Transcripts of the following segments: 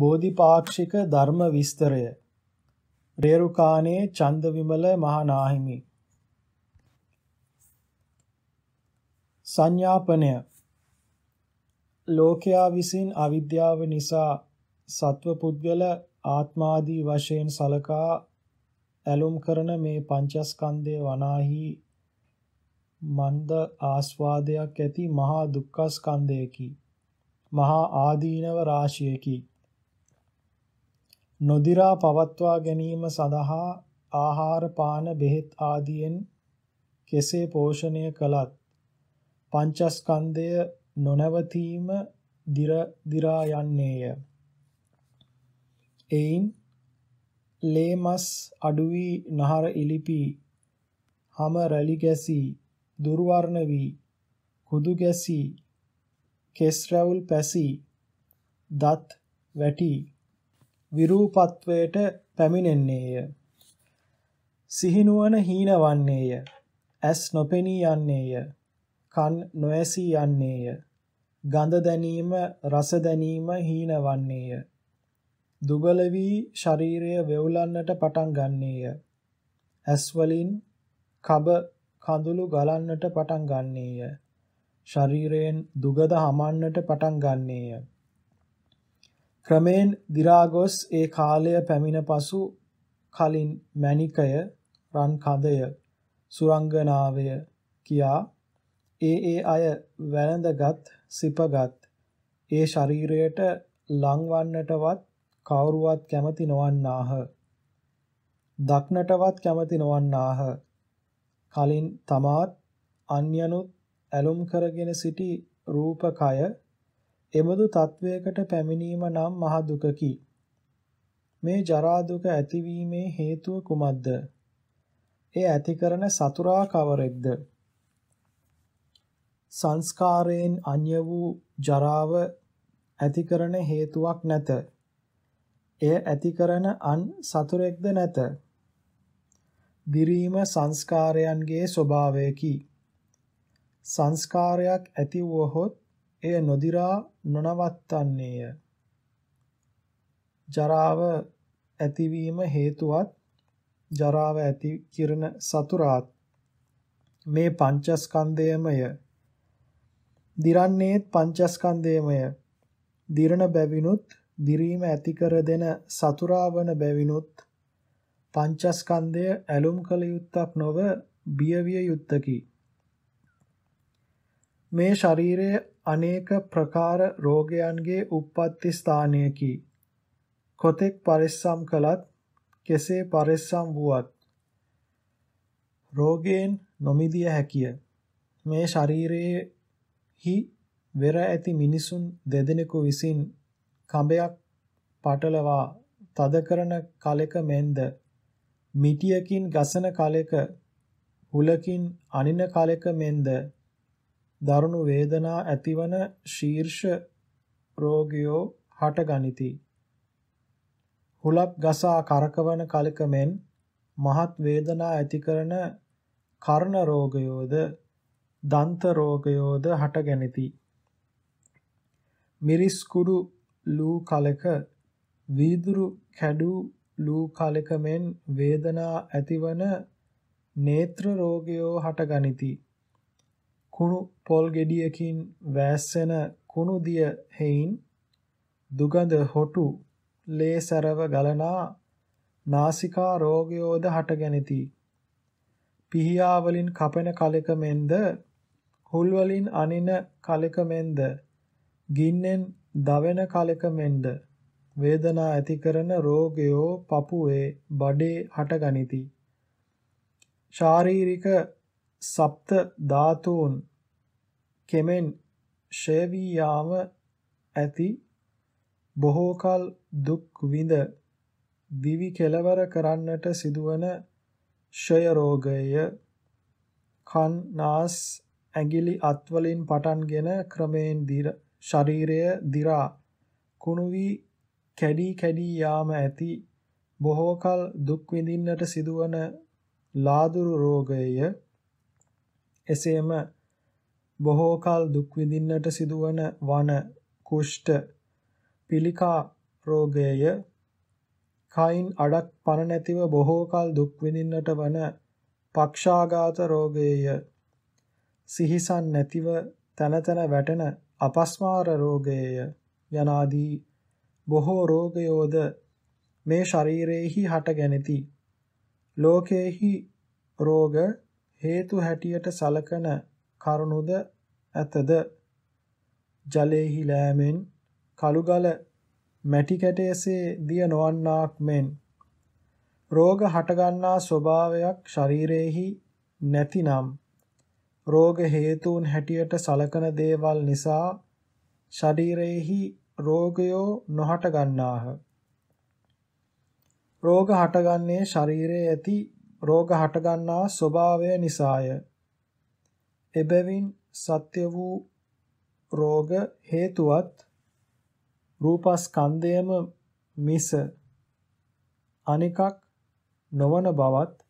බෝධිපාක්ෂික ධර්ම විස්තරය රේරුකාණේ චන්දවිමල මහානාහිමි සංඥාපනය ලෝකයා විසින් අවිද්‍යාව නිසා සත්ව පුද්ගල ආත්මාදී වශයෙන් සලකා ඇලුම් කරන මේ පංචස්කන්ධය වනාහි මන්ද ආස්වාදයක් ඇති මහා දුක්ඛස්කන්ධයකි මහා ආදීනව රාශියකි නොදිරා පවත්වා ගැනීම සඳහා ආහාර පාන බෙහෙත් ආදියෙන් කෙසේ පෝෂණය කළත් පංචස්කන්ධය නොනවතීම දිර දිරා යන්නේය. එයින් ලේමස් අඩුවී නහර ඉලිපී හම රැලි ගැසී දුර්වර්ණ වී කුදු ගැසී කෙස් රැවුල් පැසී දත් වැටි විරූපත්වයට පැමිණෙන්නේය. සිහිනුවන හීනවන්නේය. ඇස් නොපෙනී යන්නේය. කන් නොඇසී යන්නේය. ගඳ දැනීම, රස දැනීම හීනවන්නේය. දුබල වී ශරීරය වෙවුලන්නට පටන් ගන්නේය. ඇස් වලින් කබ කඳුළු ගලන්නට පටන් ගන්නේය. ශරීරයෙන් දුගද හමන්නට පටන් ගන්නේය. ක්‍රමෙන් දිරාගොස් ඒ කාලය පැමිණ පසු කලින් මණිකය රන් කඳය සුරංගනාවය කියා ඒ ඒ අය වැළඳගත් සිපගත් ඒ ශරීරයට ලංවන්නටවත් කවුරුවත් කැමති නොවන්නාහ. දක්නටවත් කැමති නොවන්නාහ. කලින් තමාත් අන්‍යනුත් ඇලුම් කරගෙන සිටි රූපකය එබඳු තත්වයකට පැමිණීම නම් මහ දුකකි. මේ ජරා දුක ඇතිවීමේ හේතුව කුමක්ද? ඒ ඇති කරන සතුරා කවරෙක්ද? සංස්කාරයෙන් අන්‍ය වූ ජරාව ඇති කරන හේතුවක් නැත. එය ඇති කරන අන් සතුරෙක්ද නැත. දිරීම සංස්කාරයන්ගේ ස්වභාවයකි. සංස්කාරයක් ඇති වුවහොත් එය නොදිරා නොනවත්තන්නේය. ජරාව ඇතිවීම හේතුවත් ජරාව ඇති කිරණ සතුරාත් මේ පංචස්කන්ධයමය. දිරන්නේත් පංචස්කන්ධයමය. දිරණ බැවිනුත් දිරීම ඇති කර දෙන සතුරා වන බැවිනුත් පංචස්කන්ධය ඇලුම් කළ යුත්තක් නොව බියවිය යුත්තකි. මේ ශරීරයේ අනේක ප්‍රකාර රෝගයන්ගේ උප්පත්ති ස්ථානයකි. කොතෙක් පරිස්සම් කළත් කෙසේ පරිස්සම් වුවත් රෝගයෙන් නොමිදිය හැකිය. මේ ශරීරයේහි වෙර ඇති මිනිසුන් දෙදෙනෙකු විසින් කඹයක් පටලවා තද කරන කලෙක මෙන්ද මිටියකින් ගසන කලෙක හුලකින් අනින කලෙක මෙන්ද දරුණු වේදනා ඇතිවන ශීර්ෂ රෝගියෝ හටගනිති. හුලක් ගසා කරකවන කලක මෙන් මහත් වේදනා ඇති කරන කර්ණ රෝගයෝද දන්ත රෝගයෝද හටගනිති. මිරිස් කුඩු ලූ කලක වීදුරු කැඩු ලූ කලක මෙන් වේදනා ඇතිවන නේත්‍ර රෝගයෝ හටගනිති. කුණු පොල් ගෙඩියකින් වෑස්සෙන කුණු දිය හේයින් දුගඳ හොටු ලේ සරව ගලනා නාසිකා රෝගයෝද හටගැනිති. පිහියා වලින් කපෙන කලක මෙන්ද හුල් වලින් අනින කලක මෙන්ද ගින්නෙන් දවෙන කලක මෙන්ද වේදනා ඇති කරන රෝගයෝ පපුවේ බඩේ හටගනිති. ශාරීරික සප්ත ධාතුන් කෙමෙන් ක්ෂය වී යාම ඇති බොහෝ කල දුක් විඳ දිවි කෙලවර කරන්නට සිදුවන ක්ෂය රෝගය කන් නාස් ඇඟිලි අත්වලින් පටන්ගෙන ක්‍රමයෙන් ශරීරය දිරා කුණු වී කැඩී කැඩී යාම ඇති බොහෝ කල දුක් විඳින්නට සිදුවන ලාදුරු රෝගය එසේම බොහෝ කල දුක් විඳින්නට සිදුවන වන කුෂ්ඨ පිළිකා රෝගය කයින් අඩක් පණ නැතිව බොහෝ කල දුක් විඳින්නට වන පක්ෂාඝාත රෝගය සිහිසන් නැතිව තනතන වැටෙන අපස්මාර රෝගය යනාදී බොහෝ රෝගයෝද මේ ශරීරයේහි හට ගැනීති ලෝකයේහි රෝග හේතු හැටියට සලකන කරුණුද ඇතද ජලයෙහි ලෑමෙන් කළුගල මැටි කැටයසේ දිය නොවන්නාක් මෙන් රෝග හටගන්නා ස්වභාවයක් ශරීරයේහි නැතිනම් රෝග හේතුන් හැටියට සලකන දේවල් නිසා ශරීරයේහි රෝගයෝ නොහට ගන්නාහ රෝග හටගන්නේ ශරීරයේ ඇති රෝග හටගන්නා ස්වභාවය නිසාය එබැවින් සත්‍ය වූ රෝග හේතුවත් රූපස්කන්ධයම මිස අනිකක් නොවන බවත්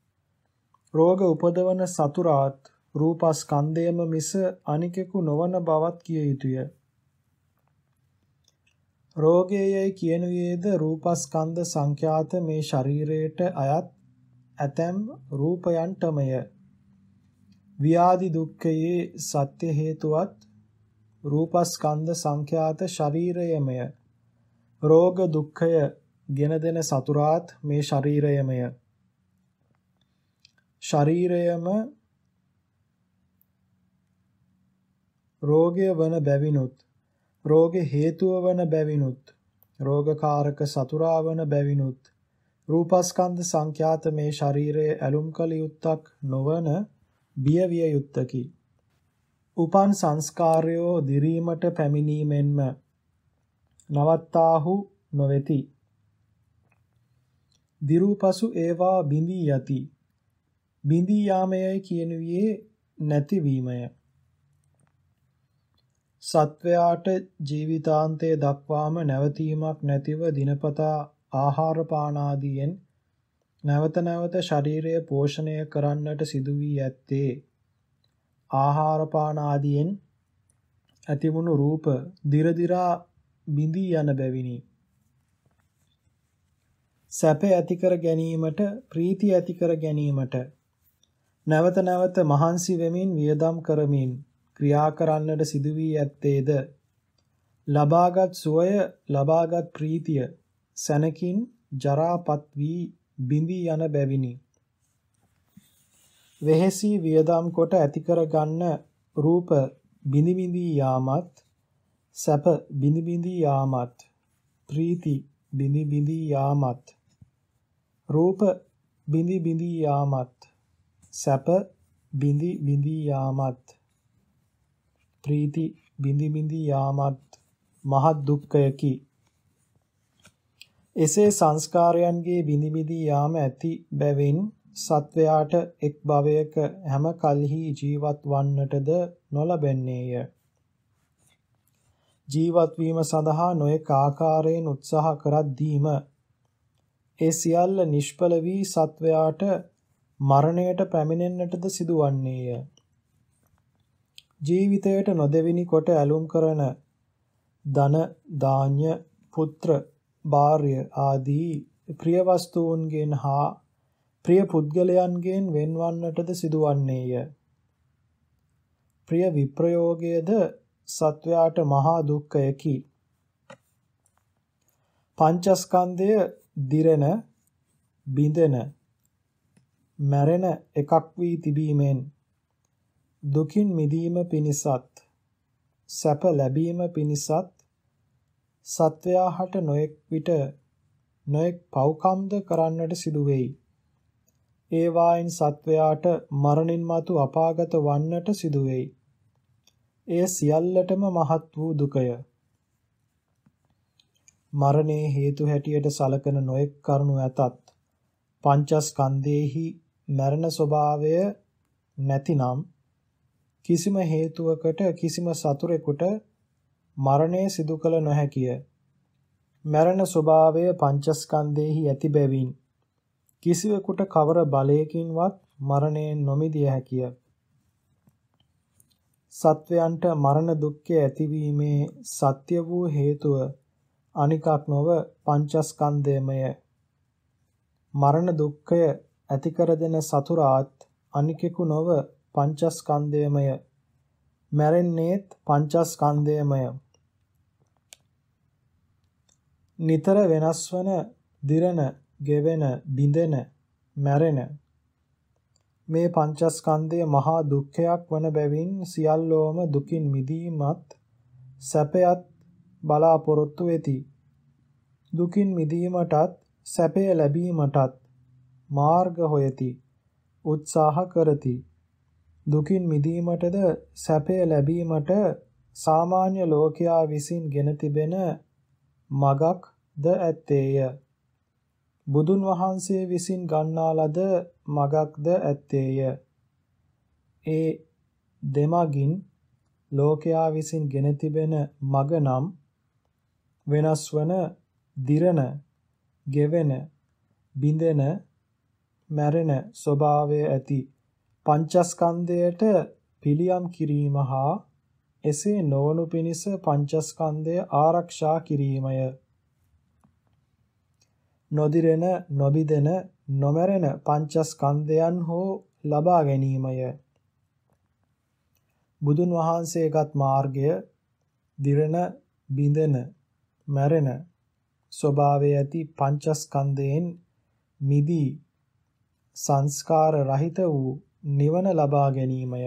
රෝග උපදවන සතුරාත් රූපස්කන්ධයම මිස අනිකෙකු නොවන බවත් කිය යුතුය. රෝගයයි කියනුයේද රූපස්කන්ධ සංඛ්‍යාත මේ ශරීරයට අයත් ඇතැම් රූපයන්ටමය. ව්‍යාධි දුක්ඛයේ සත්‍ය හේතුවත් රූපස්කන්ධ සංඛ්‍යාත ශරීරයමය රෝග දුක්ඛය ගෙන දෙන සතුරාත් මේ ශරීරයමය ශරීරයම රෝගය වන බැවිනුත් රෝග හේතුව වන බැවිනුත් රෝගකාරක සතුරා වන බැවිනුත් රූපස්කන්ධ සංඛ්‍යාත මේ ශරීරයේ ඇලුම් කළ යුත්තක් නොවන බිය විය යුත්තකි. උපන් සංස්කාරයෝ දිරීමට පැමිණීමෙන්ම නවත්තාහු නොවේති. දිරුපසු ඒවා බිඳී යති. බිඳී යාමයයි කියනුවේ නැතිවීමය. සත්වයාට ජීවිතාන්තය දක්වාම නැවතීමක් නැතිව දිනපතා ආහාර පානාදීෙන් නැවත නැවත ශරීරය පෝෂණය කරන්නට සිදු වී ඇත්තේ ආහාර පාන ආදියෙන් ඇතිවුණු රූප දිර දිරා බිඳී යන බැවිනි සැප ඇති කර ගැනීමට ප්‍රීති ඇති කර ගැනීමට නැවත නැවත මහන්සි වෙමින් වියදම් කරමින් ක්‍රියා කරන්නට සිදු වී ඇත්තේද ලබාගත් සුවය ලබාගත් ප්‍රීතිය සැනකින් ජරාපත් වී බිඳී යන බැවිනි. වෙහෙසි වියදම් කොට ඇති කරගන්න රූප බිනිබිඳී යාමත් සැප බිනිබිඳී යාමත් ප්‍රීති බිනිබිඳී යාමත් රූප බිනිබිඳී යාමත් සැප බිනිබිඳී යාමත් ප්‍රීති බිනිබිඳී යාමත් මහත් දුක්ඛයකි එසේ සංස්කාරයන්ගේ විනිවිදී යාම ඇති බැවින් සත්වයාට එක් භවයක හැම කල්හි ජීවත් වන්නටද නොලබන්නේය. ජීවත් වීම සඳහා නොඑක ආකාරයෙන් උත්සාහ කරද්දීම ඒ සියල්ල නිෂ්ඵල වී සත්වයාට මරණයට පැමිණෙන්නටද සිදුවන්නේය. ජීවිතයට නොදෙවිනි කොට ඇලුම් කරන ධන, දාඤ්‍ය, පුත්‍ර, බාර්ය ආදී ප්‍රියවස්තුන්ගෙන් හා ප්‍රිය පුද්ගලයන්ගෙන් වෙන්වන්නටද සිදුවන්නේය. ප්‍රිය විප්‍රයෝගයේද සත්වයාට මහා දුක්ඛයකි. පංචස්කන්ධය දිරෙන, බිඳෙන, මැරෙන එකක් වී තිබීමෙන් දුකින් මිදීම පිණිසත් සැප ලැබීම පිණිසත් සත්වයා හට නොඑක් විට නොඑක් පව්කම්ද කරන්නට සිදු වෙයි. ඒ වායින් සත්වයාට මරණින් මතු අපාගත වන්නට සිදු වෙයි. එය සියල්ලටම මහත් වූ දුකය. මරණේ හේතු හැටියට සලකන නොඑක් කරුණු ඇතත් පංචස්කන්ධයේහි මරණ ස්වභාවය නැතිනම් කිසිම හේතුවකට කිසිම සතුරෙකුට මරණය සිදු කළ නොහැකිය. මරණ ස්වභාවය පංචස්කන්ධෙහි ඇති බැවින් කිසිවෙකුට කවර බලයකින්වත් මරණයෙන් නොමිදිය හැකිය. සත්වයන්ට මරණ දුක්ඛය ඇතිවීමේ සත්‍ය වූ හේතුව අනිකක් නොව පංචස්කන්ධයමය. මරණ දුක්ඛය ඇති කර දෙන සතුරාත් අනිකෙකු නොව පංචස්කන්ධයමය. මැරෙන්නේත් පංචස්කන්ධයමය. නිතර වෙනස් වන, දිරන, ගෙවෙන, බිඳෙන, මැරෙන මේ පංචස්කන්ධය මහා දුක්ඛයක් වන බැවින් සියල්ලෝම දුකින් මිදීමත් සැපයත් බලාපොරොත්තු වෙති. දුකින් මිදීමටත් සැපය ලැබීමටත් මාර්ග හොයති. උත්සාහ කරති. දුකින් මිදීමටද සැපය ලැබීමට සාමාන්‍ය ලෝකයා විසින් ගෙන තිබෙන මගක් ද ඇත්තේය. බුදුන් වහන්සේ විසින් ගන්නා ලද මගක්ද ඇත්තේය. ඒ දෙමගින් ලෝකයා විසින් ගෙන තිබෙන මග නම් වෙනස් වන, දිරන, ගෙවෙන, බිඳෙන, මැරෙන ස්වභාවය ඇති පංචස්කන්ධයට පිළියම් කිරීම හා එසේ නොවනු පිණිස පංචස්කන්ධය ආරක්ෂා කිරීමය. නොදිරෙන, නොබිදෙන, නොමැරෙන පංචස්කන්ධයන් හෝ ලබා ගැනීමය. බුදුන් වහන්සේගත් මාර්ගය දිරෙන, බිඳෙන, මැරෙන ස්වභාවයේ ඇති පංචස්කන්ධයෙන් මිදී සංස්කාර රහිත වූ නිවන ලබා ගැනීමය.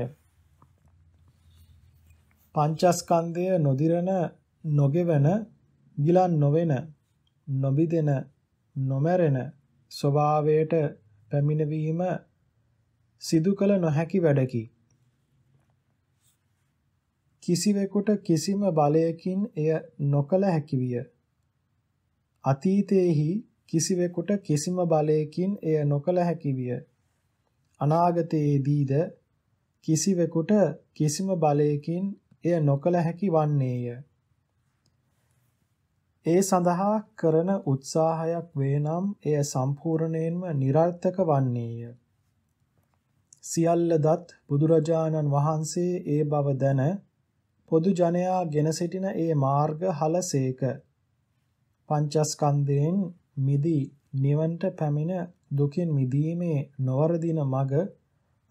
පංචස්කන්ධය නොදිරන, නොගෙවන, ගිලන් නොවන, නොබිදෙන නොමැරෙන ස්වභාවයට පැමිණවීම සිදු කළ නොහැකි වැඩකි. කිසිවෙකුට කිසිම බලයකින් එය නොකළ හැකි විය. අතීතයේහි කිසිවෙකුට කිසිම බලයකින් එය නොකළ හැකි විය. අනාගතයේදීද කිසිවෙකුට කිසිම බලයකින් එය නොකළ හැකි වන්නේය. ඒ සඳහා කරන උත්සාහයක් වේ නම් එය සම්පූර්ණයෙන්ම નિરර්ථක වන්නේය. සියල්ලදත් බුදුරජාණන් වහන්සේ ඒ බව දැන පොදු ජනයා ගෙන සිටින ඒ මාර්ග හලසේක. පංචස්කන්ධයෙන් මිදී නිවන්ට පැමිණ දුකින් මිදීමේ නොවරදින මඟ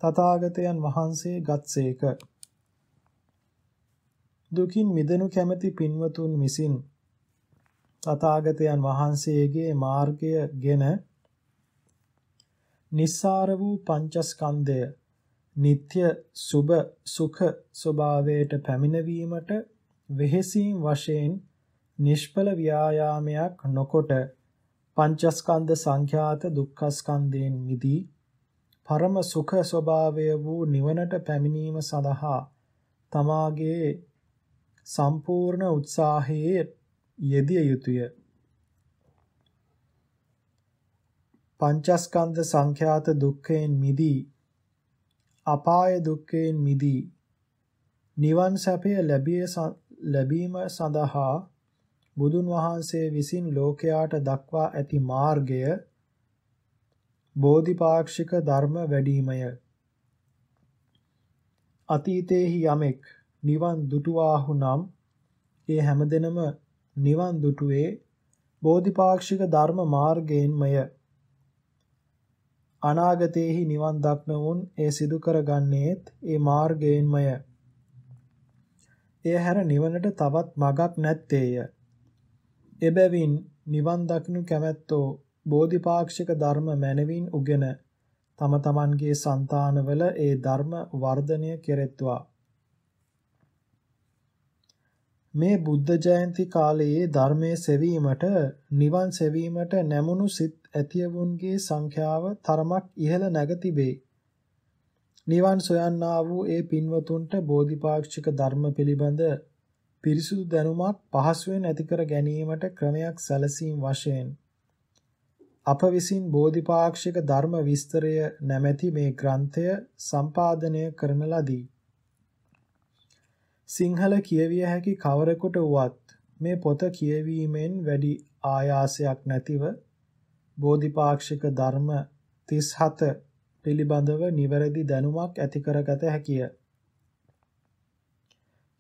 තථාගතයන් වහන්සේ ගත්සේක. දුකින් මිදෙනු කැමැති පින්වතුන් විසින් තථාගතයන් වහන්සේගේ මාර්ගයගෙන නිස්සාර වූ පංචස්කන්ධය නিত্য සුභ සුඛ ස්වභාවයට පැමිණවීමට වෙහෙසීම් වශයෙන් නිෂ්පල ව්‍යායාමයක් නොකොට පංචස්කන්ධ සංඛ්‍යාත දුක්ඛස්කන්ධයෙන් මිදී පරම සුඛ ස්වභාවය වූ නිවනට පැමිණීම සඳහා තමාගේ සම්පූර්ණ උත්සාහයේ යෙදිය යුතුය. පංචස්කන්ධ සංඛ්‍යාත දුක්ඛයෙන් මිදී අපාය දුක්ඛයෙන් මිදී නිවන් සැපය ලැබිය ලැබීම සඳහා බුදුන් වහන්සේ විසින් ලෝකයාට දක්වා ඇති මාර්ගය බෝධිපාක්ෂික ධර්ම වැඩිමය අතීතේහි යමෙක් නිවන් දුටුවාහු නම් ඒ හැමදෙනම නිවන් දුටුවේ බෝධිපාක්ෂික ධර්ම මාර්ගයෙන්මය. අනාගතයේහි නිවන් දක්නවුන් ඒ සිදු කරගන්නේත් ඒ මාර්ගයෙන්මය. එය හැර නිවනට තවත් මගක් නැත්තේය. එබැවින් නිවන් දක්නු කැමැත්තෝ බෝධිපාක්ෂික ධර්ම මැනවින් උගෙන තම තමන්ගේ సంతානවල ඒ ධර්ම වර්ධනය කෙරෙත්වා මේ බුද්ධ ජයන්ති කාලයේ ධර්මයේ සෙවීමට නිවන් සෙවීමට නැමුණු සිත් ඇතියවුන්ගේ සංඛ්‍යාව තරමක් ඉහළ නැග තිබේ. නිවන් සොයන්නා වූ ඒ පින්වතුන්ට බෝධිපාක්ෂික ධර්ම පිළිබඳ පිරිසුදු දැනුමක් පහසුවෙන් ඇති කර ගැනීමට ක්‍රමයක් සැලසීම් වශයෙන් අප විසින් බෝධිපාක්ෂික ධර්ම විස්තරය නැමැති මේ ග්‍රන්ථය සම්පාදනය කරන ලදී. සිංහල කියවිය හැකි කවරෙකුට වුවත් මේ පොත කියවීමෙන් වැඩි ආයාසයක් නැතිව බෝධිපාක්ෂික ධර්ම 37 පිළිබඳව නිවැරදි දැනුමක් ඇති කරගත හැකිය.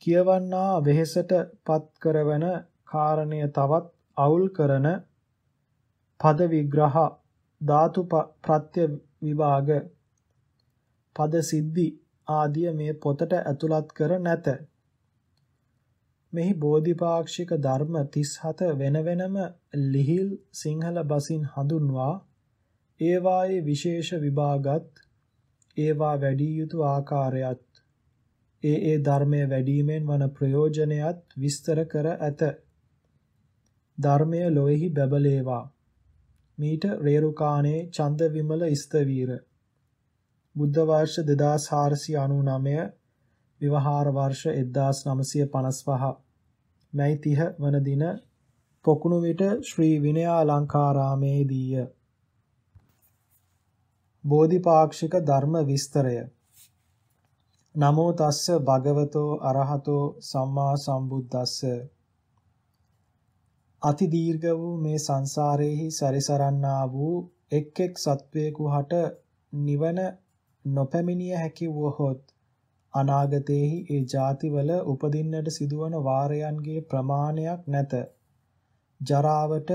කියවන්නා වෙහෙසට පත් කරවන කාරණය තවත් අවුල් කරන පද විග්‍රහ ධාතු ප්‍රත්‍ය විභාග පද සිද්ධි ආදිය මේ පොතට ඇතුළත් කර නැත. මෙහි බෝධිපාක්ෂික ධර්ම 37 වෙන වෙනම ලිහිල් සිංහල බසින් හඳුන්වා ඒවායේ විශේෂ විභාගත් ඒවා වැඩි යුතු ආකාරයත් ඒ ඒ ධර්මයේ වැඩිමෙන් වන ප්‍රයෝජනයත් විස්තර කර ඇත ධර්මය ලොයෙහි බබලේවා මීට රේරුකාණේ චන්ද විමල ස්තවීර බුද්ධ වර්ෂ 2499 ව්‍යවහාර වර්ෂ 1955 මැයි 30 වන දින පොකුණු විට ශ්‍රී විනයාලංකාරාමේදීය. බෝධිපාක්ෂික ධර්ම විස්තරය නමෝ තස්ස භගවතෝ අරහතෝ සම්මා සම්බුද්දස්ස අති දීර්ඝ වූ මේ සංසාරයේහි සැරිසරන්නා වූ එක් එක් සත්වයෙකු හට නිවන නොපැමිණිය හැකි වූහොත් අනාගතයේහි ඒ ಜಾතිවල උපදින්නට සිදුවන වාරයන්ගේ ප්‍රමාණයක් නැත. ජරාවට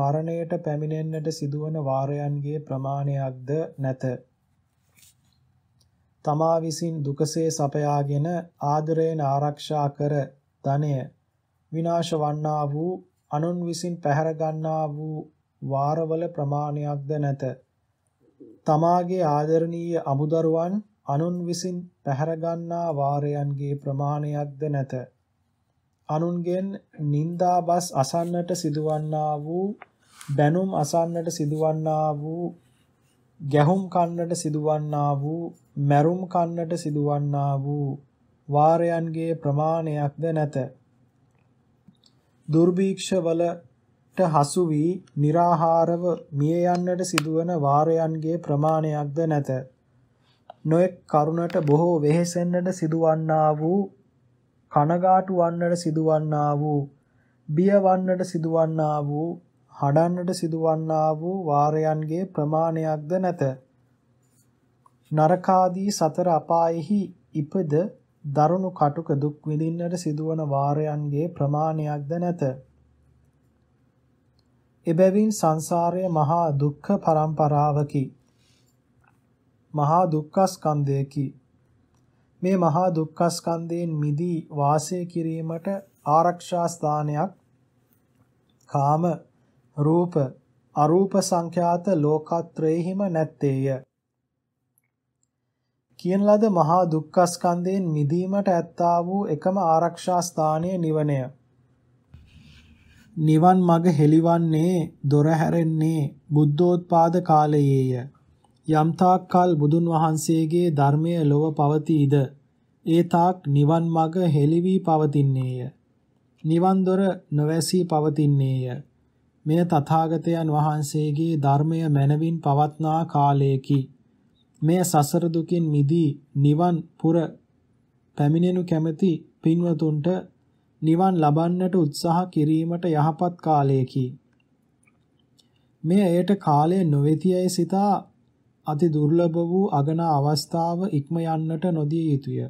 මරණයට පැමිණෙන්නට සිදුවන වාරයන්ගේ ප්‍රමාණයක්ද නැත. තමා විසින් දුකසේ සපයාගෙන ආදරයෙන් ආරක්ෂා කර ධනය විනාශ වන්නා වූ අනුන් විසින් පැහැර ගන්නා වූ වාරවල ප්‍රමාණයක්ද නැත. තමාගේ ආදරණීය අමුදරුවන් අනුන් විසින් පැහැරගන්නා වාරයන්ගේ ප්‍රමාණයක්ද නැත. අනුන්ගෙන් නින්දාබස් අසන්නට සිදුවන්නා වූ බැනුම් අසන්නට සිදුවන්නා වූ ගැහුම් කන්නට සිදුවන්නා වූ මැරුම් කන්නට සිදුවන්නා වූ වාරයන්ගේ ප්‍රමාණයක්ද නැත. දුර්භීක්ෂවලට හසු වී निराහාරව මිය යන්නට සිදුවන වාරයන්ගේ ප්‍රමාණයක්ද නැත. නොයෙක් කරුණට බොහෝ වෙහෙසෙන්නට සිදුවන්නා වූ කනගාටු වන්නට සිදුවන්නා වූ බිය වන්නට සිදුවන්නා වූ හඩන්නට සිදුවන්නා වූ වාරයන්ගේ ප්‍රමාණයක්ද නැත. නරකාදී සතර අපායෙහි ඉපද දරුණු කටුක දුක් විඳින්නට සිදුවන වාරයන්ගේ ප්‍රමාණයක්ද නැත. එබැවින් සංසාරය මහා දුක්ඛ පරම්පරාවකි. මහා දුක්ඛස්කන්ධයකි. මේ මහා දුක්ඛස්කන්ධයෙන් මිදී වාසය කිරීමට ආරක්ෂා ස්ථානයක් කාම රූප අරූප සංඛ්‍යාත ලෝකත්‍රයෙහිම නැත්තේය. කියන ලද මහා දුක්ඛස්කන්ධයෙන් මිදීමට ඇත්තා වූ එකම ආරක්ෂා ස්ථානය නිවනය. නිවන් මඟ හෙළිවන්නේ දොර හැරෙන්නේ බුද්ධෝත්පාද කාලයේය. යම්තාක් කල් බුදුන් වහන්සේගේ ධර්මය ලොව පවතීද ඒ තාක් නිවන් මඟ හෙළි වී පවතින්නේය නිවන් දොර නොවැසී පවතින්නේය මෙය තථාගතයන් වහන්සේගේ ධර්මය මැනවින් පවත්නා කාලයකි මෙය සසර දුකින් මිදී නිවන් පුර පැමිණෙනු කැමැති පින්වතුන්ට නිවන් ලබන්නට උත්සාහ කිරීමට යහපත් කාලයකි මෙය එයට කාලය නොවේතියයි සිතා අති දුර්ලභ වූ අගන අවස්ථාව ඉක්ම යන්නට නොදිය යුතුය.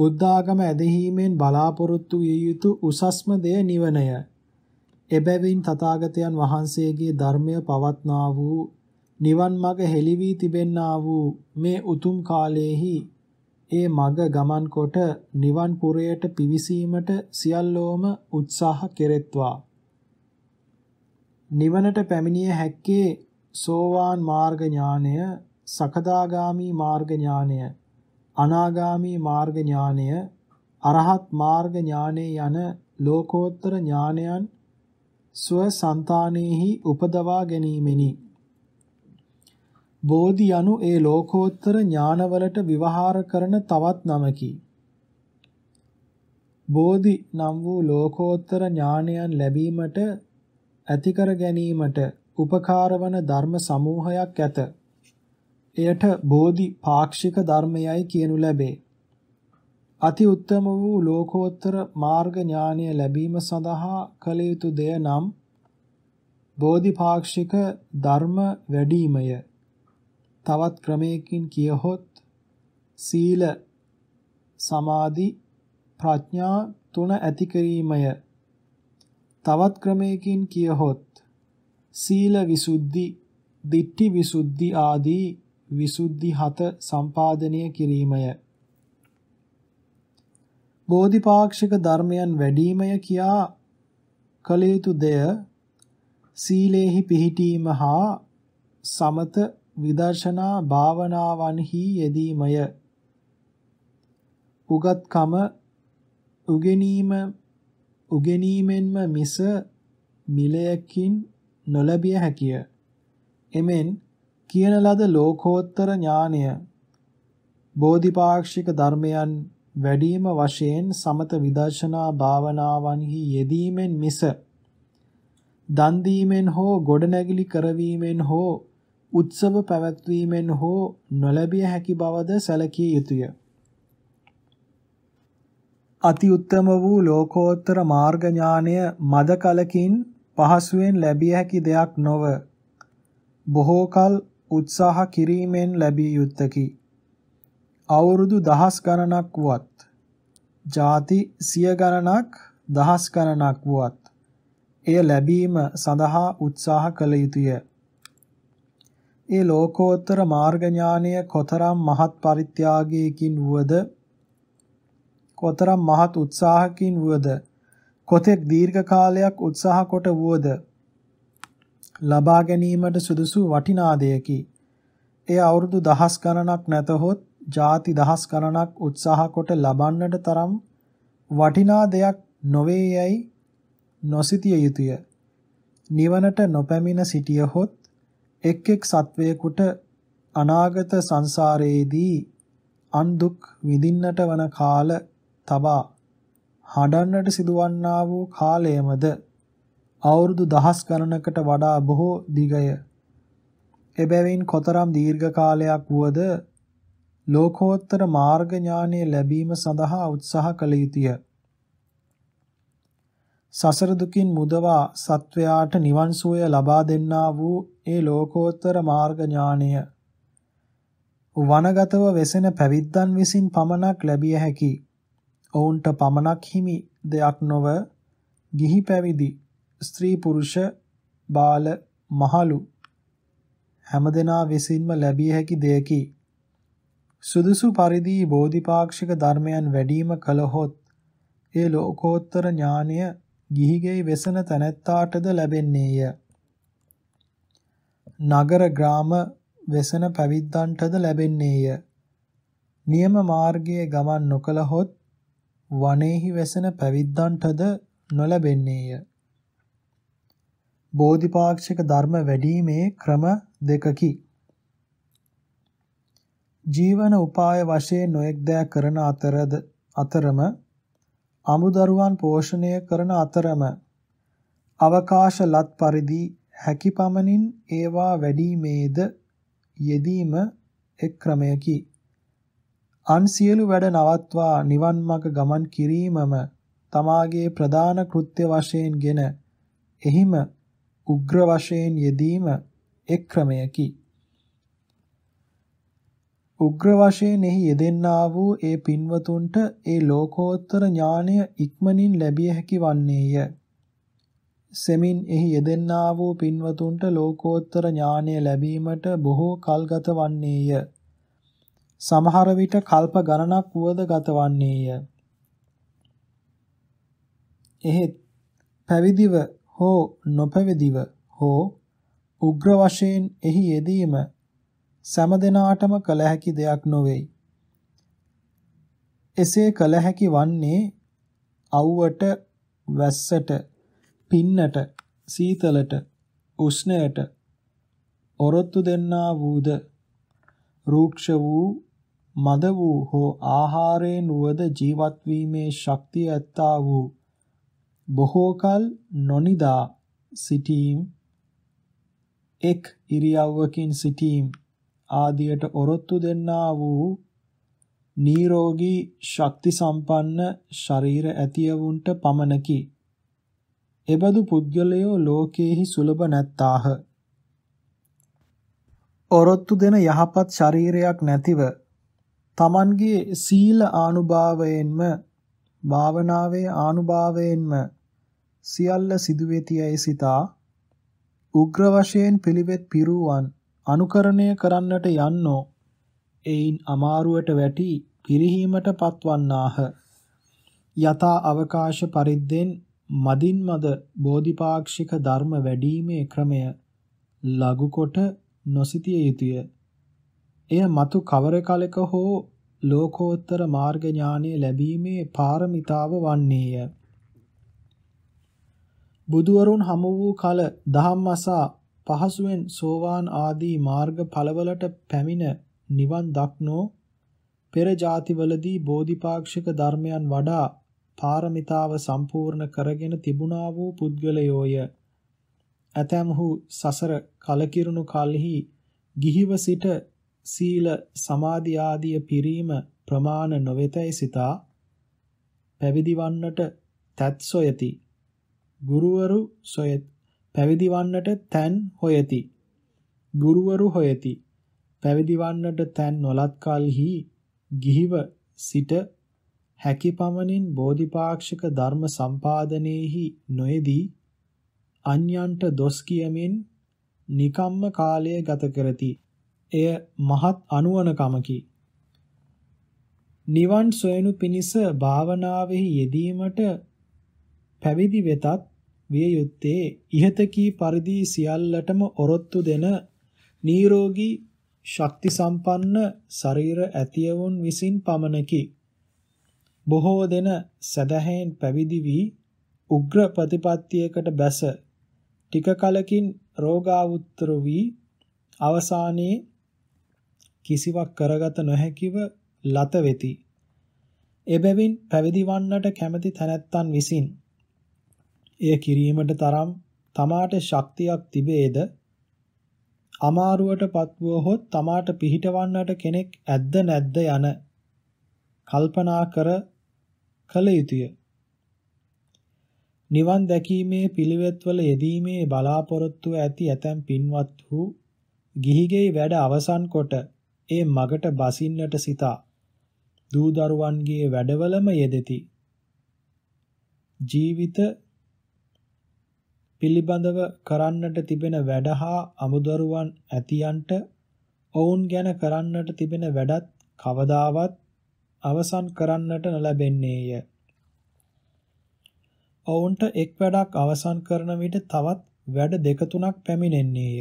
බුද්ධාගම ඇදහිීමෙන් බලාපොරොත්තු විය යුතු උසස්ම දෙය නිවනය. එබැවින් තථාගතයන් වහන්සේගේ ධර්මය පවත්නා වූ නිවන් මඟ හෙළි වී තිබෙන්නා වූ මේ උතුම් කාලයේහි ඒ මඟ ගමන් කොට නිවන් පුරයට පිවිසීමට සියල්ලෝම උත්සාහ කෙරෙත්වා. නිවනට පැමිණිය හැක්කේ සෝවාන් මාර්ග ඥානය, සකදාගාමි මාර්ග ඥානය, අනාගාමි මාර්ග ඥානය, අරහත් මාර්ග ඥානය යන ලෝකෝත්තර ඥානයන් ස්වසන්තානෙහි උපදවා ගැනීමෙනි. බෝධි යනු ඒ ලෝකෝත්තර ඥානවලට විවහාර කරන තවත් නමකි. බෝධි නම් වූ ලෝකෝත්තර ඥානයන් ලැබීමට ඇතිකර ගැනීමට උපකාරවන ධර්ම සමූහයක් ඇත. එයට බෝධි පාක්ෂික ධර්මයයි කියනු ලැබේ. අති උත්තම වූ ලෝකෝත්තර මාර්ග ඥානය ලැබීම සඳහා කළ යුතු දෙය නම් බෝධිපාක්ෂික ධර්ම වැඩිමය. තවත් ක්‍රමයකින් කියහොත් සීල සමාධි ප්‍රඥා තුන ඇති කිරීමය. තවත් ක්‍රමයකින් කියහොත් සීල විසුද්ධි, දිට්ඨි විසුද්ධි ආදී විසුද්ධි හත සම්පාදනය කිරීමය. බෝධිපාක්ෂික ධර්මයන් වැඩිමය කියා කල යුතු දෙය සීලේහි පිහිටීම හා සමත විදර්ශනා භාවනාවන්හි යෙදීමය. උගත්කම උගෙනීම උගෙනීමෙන්ම මිස මිලයකින් නොලැබිය හැකිය. එමෙන් කියන ලද ලෝකෝත්තර ඥානය බෝධිපාක්ෂික ධර්මයන් වැඩිම වශයෙන් සමත විදර්ශනා භාවනාවන්හි යෙදීමෙන් මිස දන් දීමෙන් හෝ ගොඩනැගිලි කරවීමෙන් හෝ උත්සව පැවැත්වීමෙන් හෝ නොලැබිය හැකි බවද සැලකිය යුතුය. අති උත්තම වූ ලෝකෝත්තර මාර්ග ඥානය මද කලකින් පහසුවෙන් ලැබිය හැකි දෙයක් නොව බොහෝ කල උත්සාහ කිරීමෙන් ලැබිය යුත්තකි. අවුරුදු දහස් ගණනක් වුවත් ಜಾති සිය ගණනක් දහස් ගණනක් වුවත් එය ලැබීම සඳහා උත්සාහ කළ යුතුය. ඒ ලෝකෝත්තර මාර්ග ඥානය කොතරම් මහත් පරිත්‍යාගයකින් වුවද කොතරම් මහත් උත්සාහකින් වුවද කොතෙක් දීර්ඝ කාලයක් උත්සාහ කොට වුවද ලබා ගැනීමට සුදුසු වටිනා දෙයකි. ඒ අවුරුදු දහස් ගණනක් නැතහොත් ಜಾති දහස් ගණනක් උත්සාහ කොට ලබන්නට තරම් වටිනා දෙයක් නොවේ යයි නොසිතිය යුතුය. නිවනට නොපැමිණ සිටියහොත් එක් එක් සත්වයකට අනාගත සංසාරයේදී අන් දුක් විඳින්නට වන කාල තබා හඬන්නට සිදුවන්නා වූ කාලයමද අවුරුදු දහස් ගණනකට වඩා බොහෝ දිගය. එබැවින් කොතරම් දීර්ඝ කාලයක් වුවද ලෝකෝත්තර මාර්ග ඥානෙ ලැබීම සඳහා උත්සාහ කළ යුතුය. සසර දුකින් මුදවා සත්වයාට නිවන් සුවය ලබා දෙන්නා වූ ඒ ලෝකෝත්තර මාර්ග ඥානය වනගතව වෙසෙන පැවිද්දන් විසින් පමණක් ලැබිය හැකියි. ඔවුන්ට පමණක් හිමි දෙයක් නොව ගිහි පැවිදි ස්ත්‍රී පුරුෂ බාල මහලු හැමදෙනා විසින්ම ලැබිය හැකි දෙයකි. සුදුසු පරිදි බෝධිපාක්ෂික ධර්මයන් වැඩිම කළහොත් ඒ ලෝකෝත්තර ඥානය ගිහිගෙයි වෙසෙන තැනැත්තාටද ලැබෙන්නේය. නගර ග්‍රාම වෙසෙන පැවිද්දන්ටද ලැබෙන්නේය. නියම මාර්ගයේ ගමන් නොකළහොත් වනයේහි වැසෙන පැවිද්දන්ටද නොලැබෙන්නේය. බෝධිපාක්ෂික ධර්ම වැඩිීමේ ක්‍රම දෙකකි. ජීවන උපාය වශයෙන් නොඑක් දෑ කරන අතරද අතරම අමුදරුවන් පෝෂණය කරන අතරම අවකාශ ලත් පරිදි හැකි පමණින් ඒවා වැඩිීමේද යෙදීම එක් ක්‍රමයකි. අන් සියලු වැඩ නවත්වා නිවන් මඟ ගමන් කිරීමම තමාගේ ප්‍රධාන කෘත්‍ය වශයෙන්ගෙන එහිම උග්‍ර වශයෙන් යෙදීම එක් ක්‍රමයකි. උග්‍ර වශයෙන් එහි යෙදෙන්නා වූ ඒ පින්වතුන්ට ඒ ලෝකෝත්තර ඥානය ඉක්මනින් ලැබිය හැකි වන්නේය. සෙමින් එහි යෙදෙන්නා වූ පින්වතුන්ට ලෝකෝත්තර ඥානය ලැබීමට බොහෝ කල්ගත වන්නේය. සමහර විට කල්ප ගණනක් වුවද ගතවන්නේය. එහෙත් පැවිදිව හෝ නොපැවිදිව හෝ උග්‍ර වශයෙන් එහි යෙදීම සමදෙනාටම කළ හැකි දෙයක් නොවේ. එසේ කළ හැකි වන්නේ අව්වට වැස්සට පින්නට සීතලට උෂ්ණයට ඔරොත්තු දෙන්නා වූද රූක්ෂ වූ මද වූ හෝ ආහාරයෙන් වුවද ජීවත් වීමේ ශක්තිය ඇත්තා වූ බොහෝකල් නොනිදා සිටීම් එක් ඉරියව්වකින් සිටීම් ආදියට ඔරොත්තු දෙන්නා වූ නිරෝගී ශක්ති සම්පන්න ශරීර ඇතියවුන්ට පමණකි. එබඳු පුද්ගලයෝ ලෝකයේහි සුලභ නැත්තාහ. ඔරොත්තු දෙන යහපත් ශරීරයක් නැතිව තමන්ගේ සීල ආනුභාවයෙන්ම භාවනාවේ ආනුභාවයෙන්ම සියල්ල සිදුවේ තියයි සිතා උග්‍ර වශයෙන් පිළිවෙත් පිරුවන් අනුකරණය කරන්නට යන්නෝ එයින් අමාරුවට වැටි පිරිහීමට පත්වන්නාහ යතා අවකාශ පරිද්දෙන් මදින් මද බෝධිපාක්ෂික ධර්ම වැඩිීමේ ක්‍රමය ලඝුකොට නොසිතිය යුතුය එය మతు කවර කලක හෝ ලෝකෝත්තර මාර්ග ඥානෙ ලැබීමේ පාරමිතාව වන්නේය. බුදුවරුන් හමු වූ කල ධම්මසා පහසුවෙන් සෝවාන් ආදී මාර්ග ඵලවලට පැමිණ නිවන් දක්නෝ පෙර જાතිවලදී බෝධිපාක්ෂික ධර්මයන් වඩා පාරමිතාව සම්පූර්ණ කරගෙන තිබුණා වූ පුද්ගලයෝය. ඇතැම්හු සසර කලකිරුණු කලෙහි ගිහිව සිට සීල සමාධි ආදී පිරීම ප්‍රමාණ නොවේතයි සිතා පැවිදි වන්නට තත් සොයති ගුරුවරු සොයත් පැවිදි වන්නට තැන් හොයති ගුරුවරු හොයති පැවිදි වන්නට තැන් නොලත් කලෙහි ගිහිව සිට හැකි පමණින් බෝධිපාක්ෂික ධර්ම සම්පාදනයේහි නොයේදී අන්‍යන්ට දොස් කියමින් නිකම්ම කාලය ගත කරති එය මහත් අනුවණකමකි. නිවන් සොයනු පිණිස භාවනාවෙහි යෙදීමට පැවිදි වෙතත් විය යුත්තේ ইহත කී පරිදි සියල්ලටම ඔරොත්තු දෙන නිරෝගී ශක්ති සම්පන්න ශරීර ඇතියවුන් විසින් පමණකි. බොහෝ දෙන සදහෙන් පැවිදි වී උග්‍ර ප්‍රතිපත්තියකට බැස ටික කලකින් රෝගාවුත්තර වී අවසානයේ කිසිවක් කරගත නොහැකිව ලත වෙති. එබැවින් පැවිදි වන්නට කැමැති තැනැත්තන් විසින් එය කිරීමට තරම් තමාට ශක්තියක් තිබේද අමාරුවට පත්වුවහොත් තමාට පිහිටවන්නට කෙනෙක් ඇද්ද නැද්ද යන කල්පනා කර කළ යුතුය. නිවන් දැකීමේ පිළිවෙත්වල යෙදීමේ බලාපොරොත්තුව ඇති ඇතැම් පින්වත් වූ ගිහිගෙයි වැඩ අවසන් කොට ඒ මගට බසින්නට සිතා දූ දරුවන්ගේ වැඩවලම යෙදෙති ජීවිත පිළිබඳව කරන්නට තිබෙන වැඩ හා අමුදරුවන් ඇතියන්ට ඔවුන් ගැන කරන්නට තිබෙන වැඩත් කවදාවත් අවසන් කරන්නට නොලැබෙන්නේය. ඔවුන්ට එක් වැඩක් අවසන් කරන විට තවත් වැඩ දෙක තුනක් පැමිණෙන්නේය.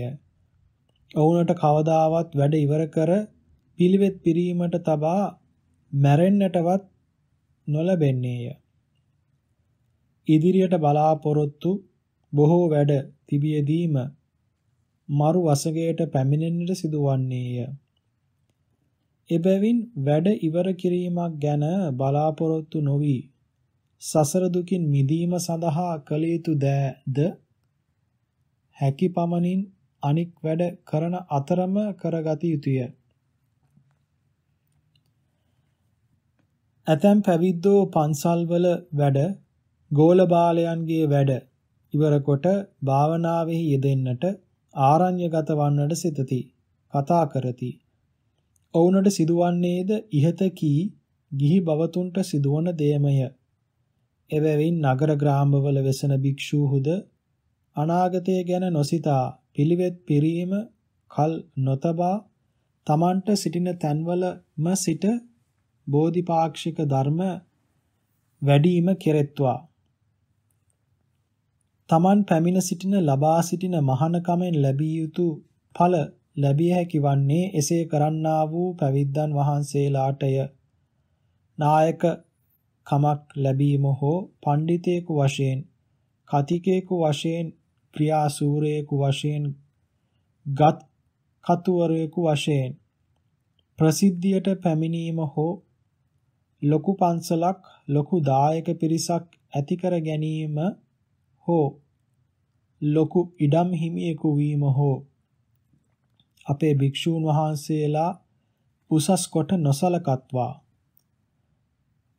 ඔවුන්ට කවදාවත් වැඩ ඉවර කර පිළිවෙත් පිරීමට තබා මැරෙන්නටවත් නොලැබෙන්නේය. ඉදිරියට බලාපොරොත්තු බොහෝ වැඩ තිබියදීම මරු වසඟයට පැමිණෙන්නට සිදුවන්නේය. එබැවින් වැඩ ඉවර කිරීමක් ගැන බලාපොරොත්තු නොවි සසර දුකින් මිදීම සඳහා කළ යුතු දෑද හැකි පමණින් අනික් වැඩ කරන අතරම කරගත යුතුය. ඇතැම් පැවිද්දෝ පන්සල්වල වැඩ, ගෝල බාලයන්ගේ වැඩ ඉවර කොට භාවනාවෙහි යෙදෙන්නට ආරණ්‍යගත වන්නට සිතති. කතා කරති. ඔවුනට සිදුවන්නේද ඉහත කී ගිහි බවතුන්ට සිදුවන දේමය. එබැවින් නගර ග්‍රාමවල වෙසෙන භික්ෂූහුද අනාගතය ගැන නොසිතා පිළිවෙත් පිරීම කල් නොතබා තමන්ට සිටින තැන්වලම සිට බෝධිපාක්ෂික ධර්ම වැඩිම කෙරෙත්වා තමන් පැමිණ සිටින ලබා සිටින මහානකමෙන් ලැබිය යුතු ඵල ලැබිය හැකි වන්නේ එසේ කරන්නා වූ පැවිද්දන් වහන්සේලාටය නායක කමක් ලැබීම හෝ පඬිතේකු වශයෙන් කතිකේකු වශයෙන් ක්‍රියාසූරයෙකු වශයෙන් ගත් කතුවරයෙකු වශයෙන් ප්‍රසිද්ධියට පැමිණීම හෝ ලොකු පන්සලක් ලොකු දායක පිරිසක් ඇති කර ගැනීම හෝ ලොකු ඉඩම් හිමියෙකු වීම හෝ අපේ භික්ෂූන් වහන්සේලා උසස් කොට නොසලකත්වා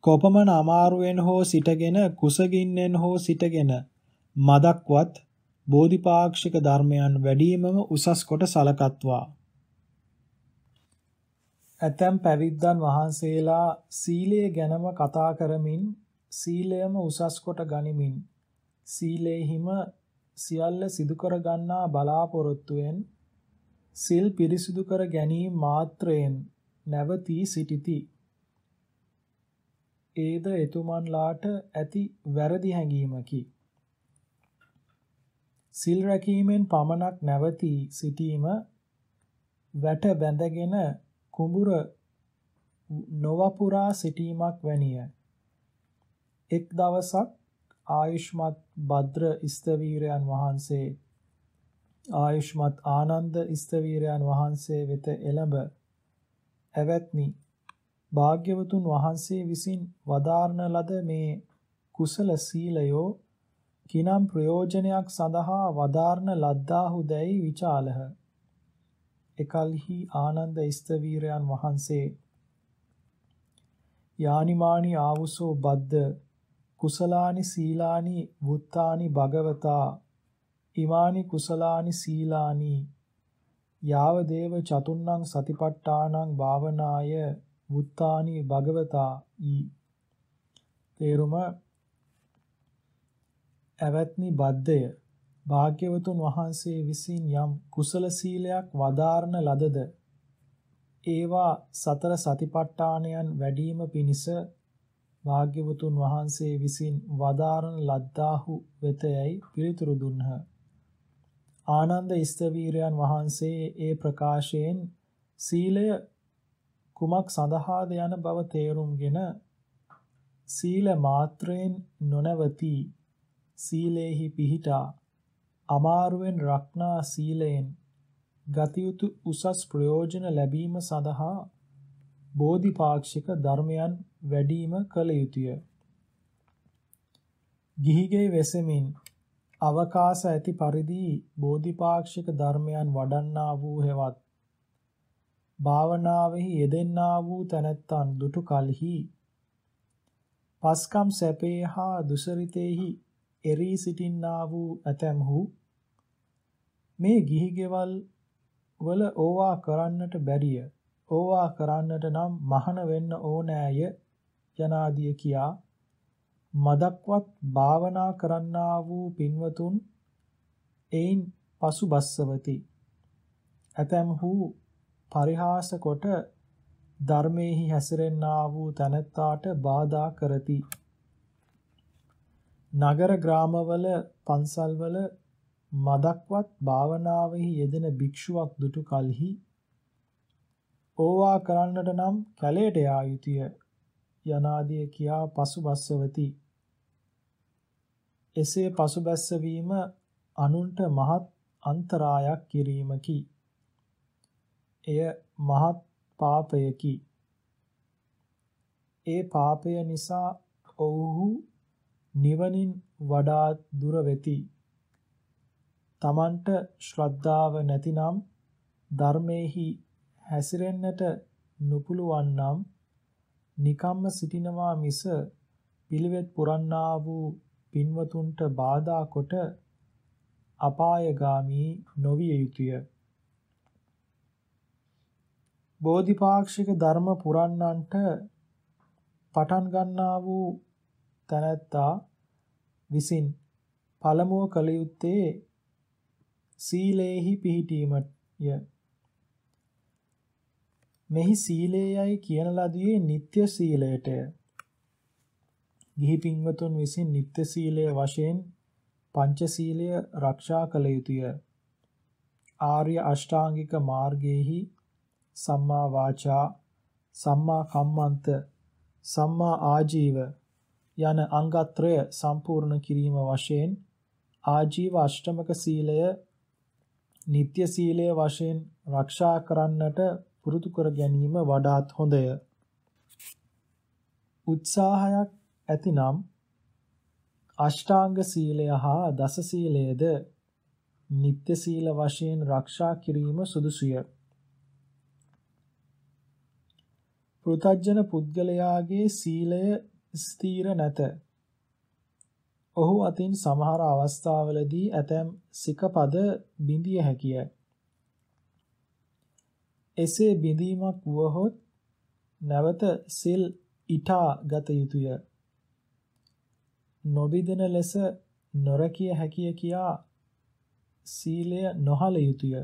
කොපමණ අමාරුවෙන් හෝ සිටගෙන කුසගින්නෙන් හෝ සිටගෙන මදක්වත් බෝධිපාක්ෂික ධර්මයන් වැඩිමම උසස් කොට සලකත්වා ඇතැම් පැවිද්දන් වහන්සේලා සීලය ගැනම කතා කරමින් සීලයම උසස් කොට ගනිමින් සීලෙහිම සියල්ල සිදු කර ගන්නා බලාපොරොත්තුෙන් සිල් පිරිසිදු කර ගැනීම මාත්‍රයෙන් නැවතී සිටිති. ඒද එතුමන්ලාට ඇති වැරදි හැඟීමකි. සිල් රැකීමෙන් පමණක් නැවතී සිටීම වැට බැඳගෙන කුඹුර නොවපුරා සිටීමක් වැනිය. එක් දවසක් ආයුෂ්මත් භද්‍ර ස්තවීරයන් වහන්සේ ආයුෂ්මත් ආනන්ද ස්තවීරයන් වහන්සේ වෙත එළඹ ඇවැත්නි භාග්‍යවතුන් වහන්සේ විසින් වදාරන ලද මේ කුසල සීලයෝ කිනම් ප්‍රයෝජනයක් සඳහා වදාරන ලද්දාහු දැයි විචාලහ එකල්හි ආනන්ද ස්තවීරයන් වහන්සේ යානිමානි ආවුසෝ බද්ද කුසලානි සීලානි වුත්තානි භගවතා ඉමානි කුසලානි සීලානි යාව දේව චතුන්නං සතිපට්ඨානං භාවනාය වුත්තානි භගවතා ඊ තේරුම ඇවත්නි බද්දය භාග්‍යවතුන් වහන්සේ විසින් යම් කුසල සීලයක් වදාරන ලදද ඒවා සතර සතිපට්ඨානයන් වැඩිම පිණිස භාග්‍යවතුන් වහන්සේ විසින් වදාරන ලද්දාහු වෙතයයි පිළිතුරු දුන්හ ආනන්ද ඉස්තවීරයන් වහන්සේ ඒ ප්‍රකාශයෙන් සීලය කුමක් සඳහාද යන බව තේරුම්ගෙන සීල මාත්‍රයෙන් නොනවති සීලේහි පිහිටා අමාරුවෙන් රක්නා සීලයෙන් ගතියුතු උසස් ප්‍රයෝජන ලැබීම සඳහා බෝධිපාක්ෂික ධර්මයන් වැඩිම කළ යුතුය. ගිහිගේ වෙසෙමින් අවකාශ ඇති පරිදි බෝධිපාක්ෂික ධර්මයන් වඩන්නා වූ හෙවත් භාවනාවෙහි යෙදෙන්නා වූ තැනැත්තන් දුටු කලෙහි පස්කම් සැපේ හා දුසරිතේහි එරී සිටින්නා වූ ඇතැම්හු මේ ගිහි ගෙවල් වල ඕවා කරන්නට බැරිය ඕවා කරන්නට නම් මහන වෙන්න ඕනෑය යනාදිය කියා මදක්වත් භාවනා කරන්නා වූ පින්වතුන් එයින් පසුබස්සවති ඇතැම්හු පරිහාස කොට ධර්මයේහි හැසිරෙන්නා වූ තනත්තාට බාධා කරති නගර ග්‍රාමවල පන්සල්වල මදක්වත් භාවනාවෙහි යෙදෙන භික්ෂුවක් දුටු කලෙහි ඕවා කරන්නට නම් කැලයට යා යුතුය යනාදිය කියා පසුබස්සවති එසේ පසුබැස්සවීම අනුන්ට මහත් අන්තරායක් කිරීමකි එය මහත් පාපයකි ඒ පාපය නිසා ඔවුහු නිවනින් වඩාත් දුර වෙති. තමන්ට ශ්‍රද්ධාව නැතිනම් ධර්මයේහි හැසිරෙන්නට නොපුළුවන් නම් නිකම්ම සිටිනවා මිස පිළිවෙත් පුරන්නා වූ පින්වතුන්ට බාධා කොට අපායගාමී නොවිය යුතුය. බෝධිපාක්ෂික ධර්ම පුරන්නන්ට පටන් ගන්නා වූ තැනැත්තා විසින් පළමුව කළ යුත්තේ සීලේහි පිහිටීමය. මෙහි සීලේයයි කියන ලදුවේ නিত্য සීලයටය. ගිහි පින්වතුන් විසින් නিত্য සීලය වශයෙන් පංච සීලය ආරක්ෂා කළ යුතුය. ආර්ය අෂ්ටාංගික මාර්ගයේහි සම්මා වාචා, සම්මා කම්මන්ත, සම්මා ආජීව, යන අංගත්‍රය සම්පූර්ණ කිරීම වශයෙන් ආජීව අෂ්ටමක සීලය නিত্য සීලය වශයෙන් ආරක්ෂා කරන්නට පුරුදු කර ගැනීම වඩාත් හොඳය. උත්සාහයක් ඇතිනම් අෂ්ටාංග සීලය හා දස සීලයද නিত্য සීල වශයෙන් ආරක්ෂා කිරීම සුදුසුය. පෘතජන පුද්ගලයාගේ සීලය ස්ථීර නැත. ඔහු අතින් සමහර අවස්ථාවලදී ඇතැම් සිකපද බිඳිය හැකිය. එසේ බිඳීමක් වුවහොත් නැවත සිල් ඊටා ගත යුතුය. නොබිදෙන ලෙස නොරකිය හැකිය කියා සීලය නොහල යුතුය.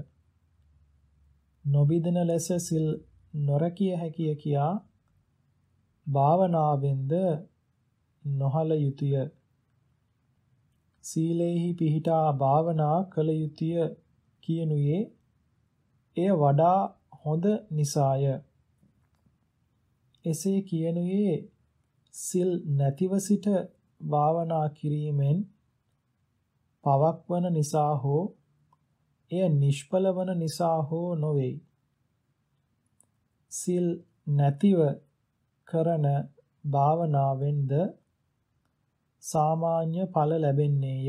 නොබිදෙන ලෙස සිල් නොරකිය හැකිය කියා භාවනාවෙන්ද නොහල යුතුය. සීලේහි පිහිටා භාවනා කළ යුතුය කියනුයේ එය වඩා හොඳ නිසාය. එසේ කියනුයේ සිල් නැතිව සිට භාවනා කිරීමෙන් පවක්වන නිසා හෝ එය නිෂ්ඵල වන නිසා හෝ නොවේ. සිල් නැතිව කරන භාවනාවෙන්ද සාමාන්‍ය ඵල ලැබෙන්නේය.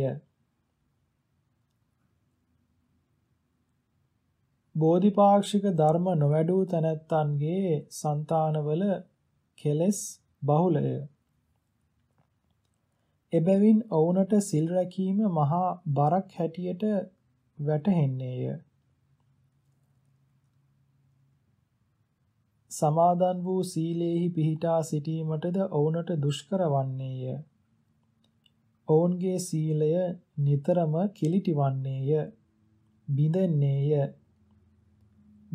බෝධිපාක්ෂික ධර්ම නොවැඩූ තැනැත්තන්ගේ సంతානවල කෙලෙස් බහුලය. එබැවින් ඔවුනට සිල් රැකීම මහා බරක් හැටියට වැටහෙන්නේය. සමාදන් වූ සීලේහි පිහිටා සිටීමටද ඔවුනට දුෂ්කර වන්නේය. ඔවුන්ගේ සීලය නිතරම කිලිටි වන්නේය. බිඳෙන්නේය.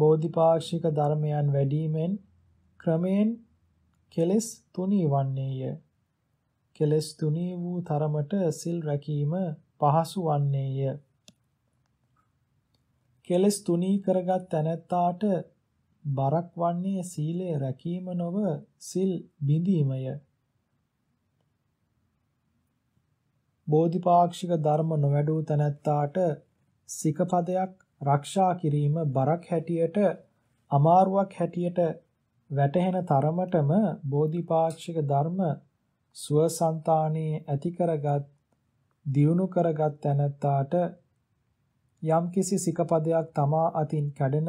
බෝධිපාක්ෂික ධර්මයන් වැඩිමෙන් ක්‍රමෙන් කෙලෙස් තුනී වන්නේය. කෙලෙස් තුනී වූ තරමට සිල් රැකීම පහසු වන්නේය. කෙලෙස් තුනී කරගත් තැනැත්තාට බරක් වන්නේ සීලය රැකීම නොව සිල් බිඳීමය. බෝධිපාක්ෂික ධර්ම නොවැඩූ තැනැත්තාට සිකපදයක් රක්ෂා කිරීම බරක් හැටියට අමාරුවක් හැටියට වැටහෙන තරමටම බෝධිපාක්ෂික ධර්ම සුවසංතානයේ ඇති කරගත් දියුණු කරගත් තැනැත්තාට යම්කිසි සිකපදයක් තමා අතින් කැඩෙන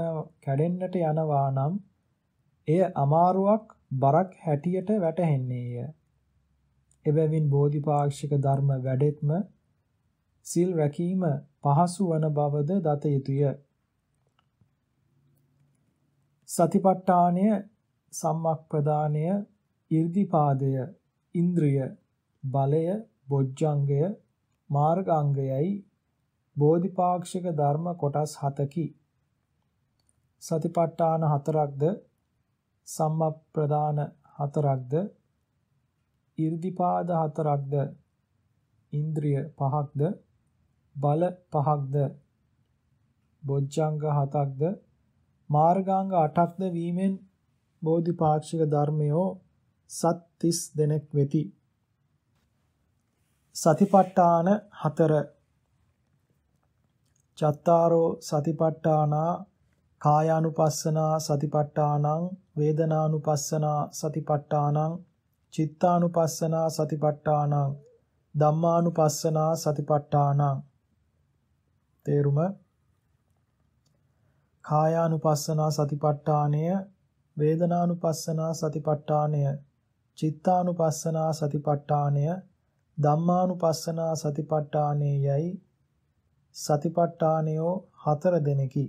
කැඩෙන්නට යනවා නම් එය අමාරුවක් බරක් හැටියට වැටහෙන්නේය. එබැවින් බෝධිපාක්ෂික ධර්ම වැඩෙත්ම සිල් රැකීම පහසු වන බවද දත යුතුය. සතිපට්ඨානය, සම්මක්ප්‍රදානය, 이르දිපාදය, ඉන්ද්‍රිය, බලය, බොජ්ජංගය, මාර්ගාංගයයි බෝධිපාක්ෂික ධර්ම කොටස් 7කි. සතිපට්ඨාන හතරක්ද සම්මප්‍රදාන හතරක්ද 이르දිපාද හතරක්ද ඉන්ද්‍රිය පහක්ද බල පහක්ද බොජ්ජංග හතක්ද මාර්ගාංග 8ක්ද වීමෙන් බෝධිපාක්ෂික ධර්මයෝ සත් 30 දෙනෙක් වෙති. සතිපට්ඨාන 4 චත්තාරෝ සතිපට්ඨානා කායානුපස්සනා සතිපට්ඨානං වේදනානුපස්සනා සතිපට්ඨානං චිත්තානුපස්සනා සතිපට්ඨානං ධම්මානුපස්සනා සතිපට්ඨානං තේරුම කායානුපස්සනා සතිපට්ඨානය වේදනානුපස්සනා සතිපට්ඨානය චිත්තානුපස්සනා සතිපට්ඨානය ධම්මානුපස්සනා සතිපට්ඨානයයි සතිපට්ඨානයෝ හතර දෙනෙකි.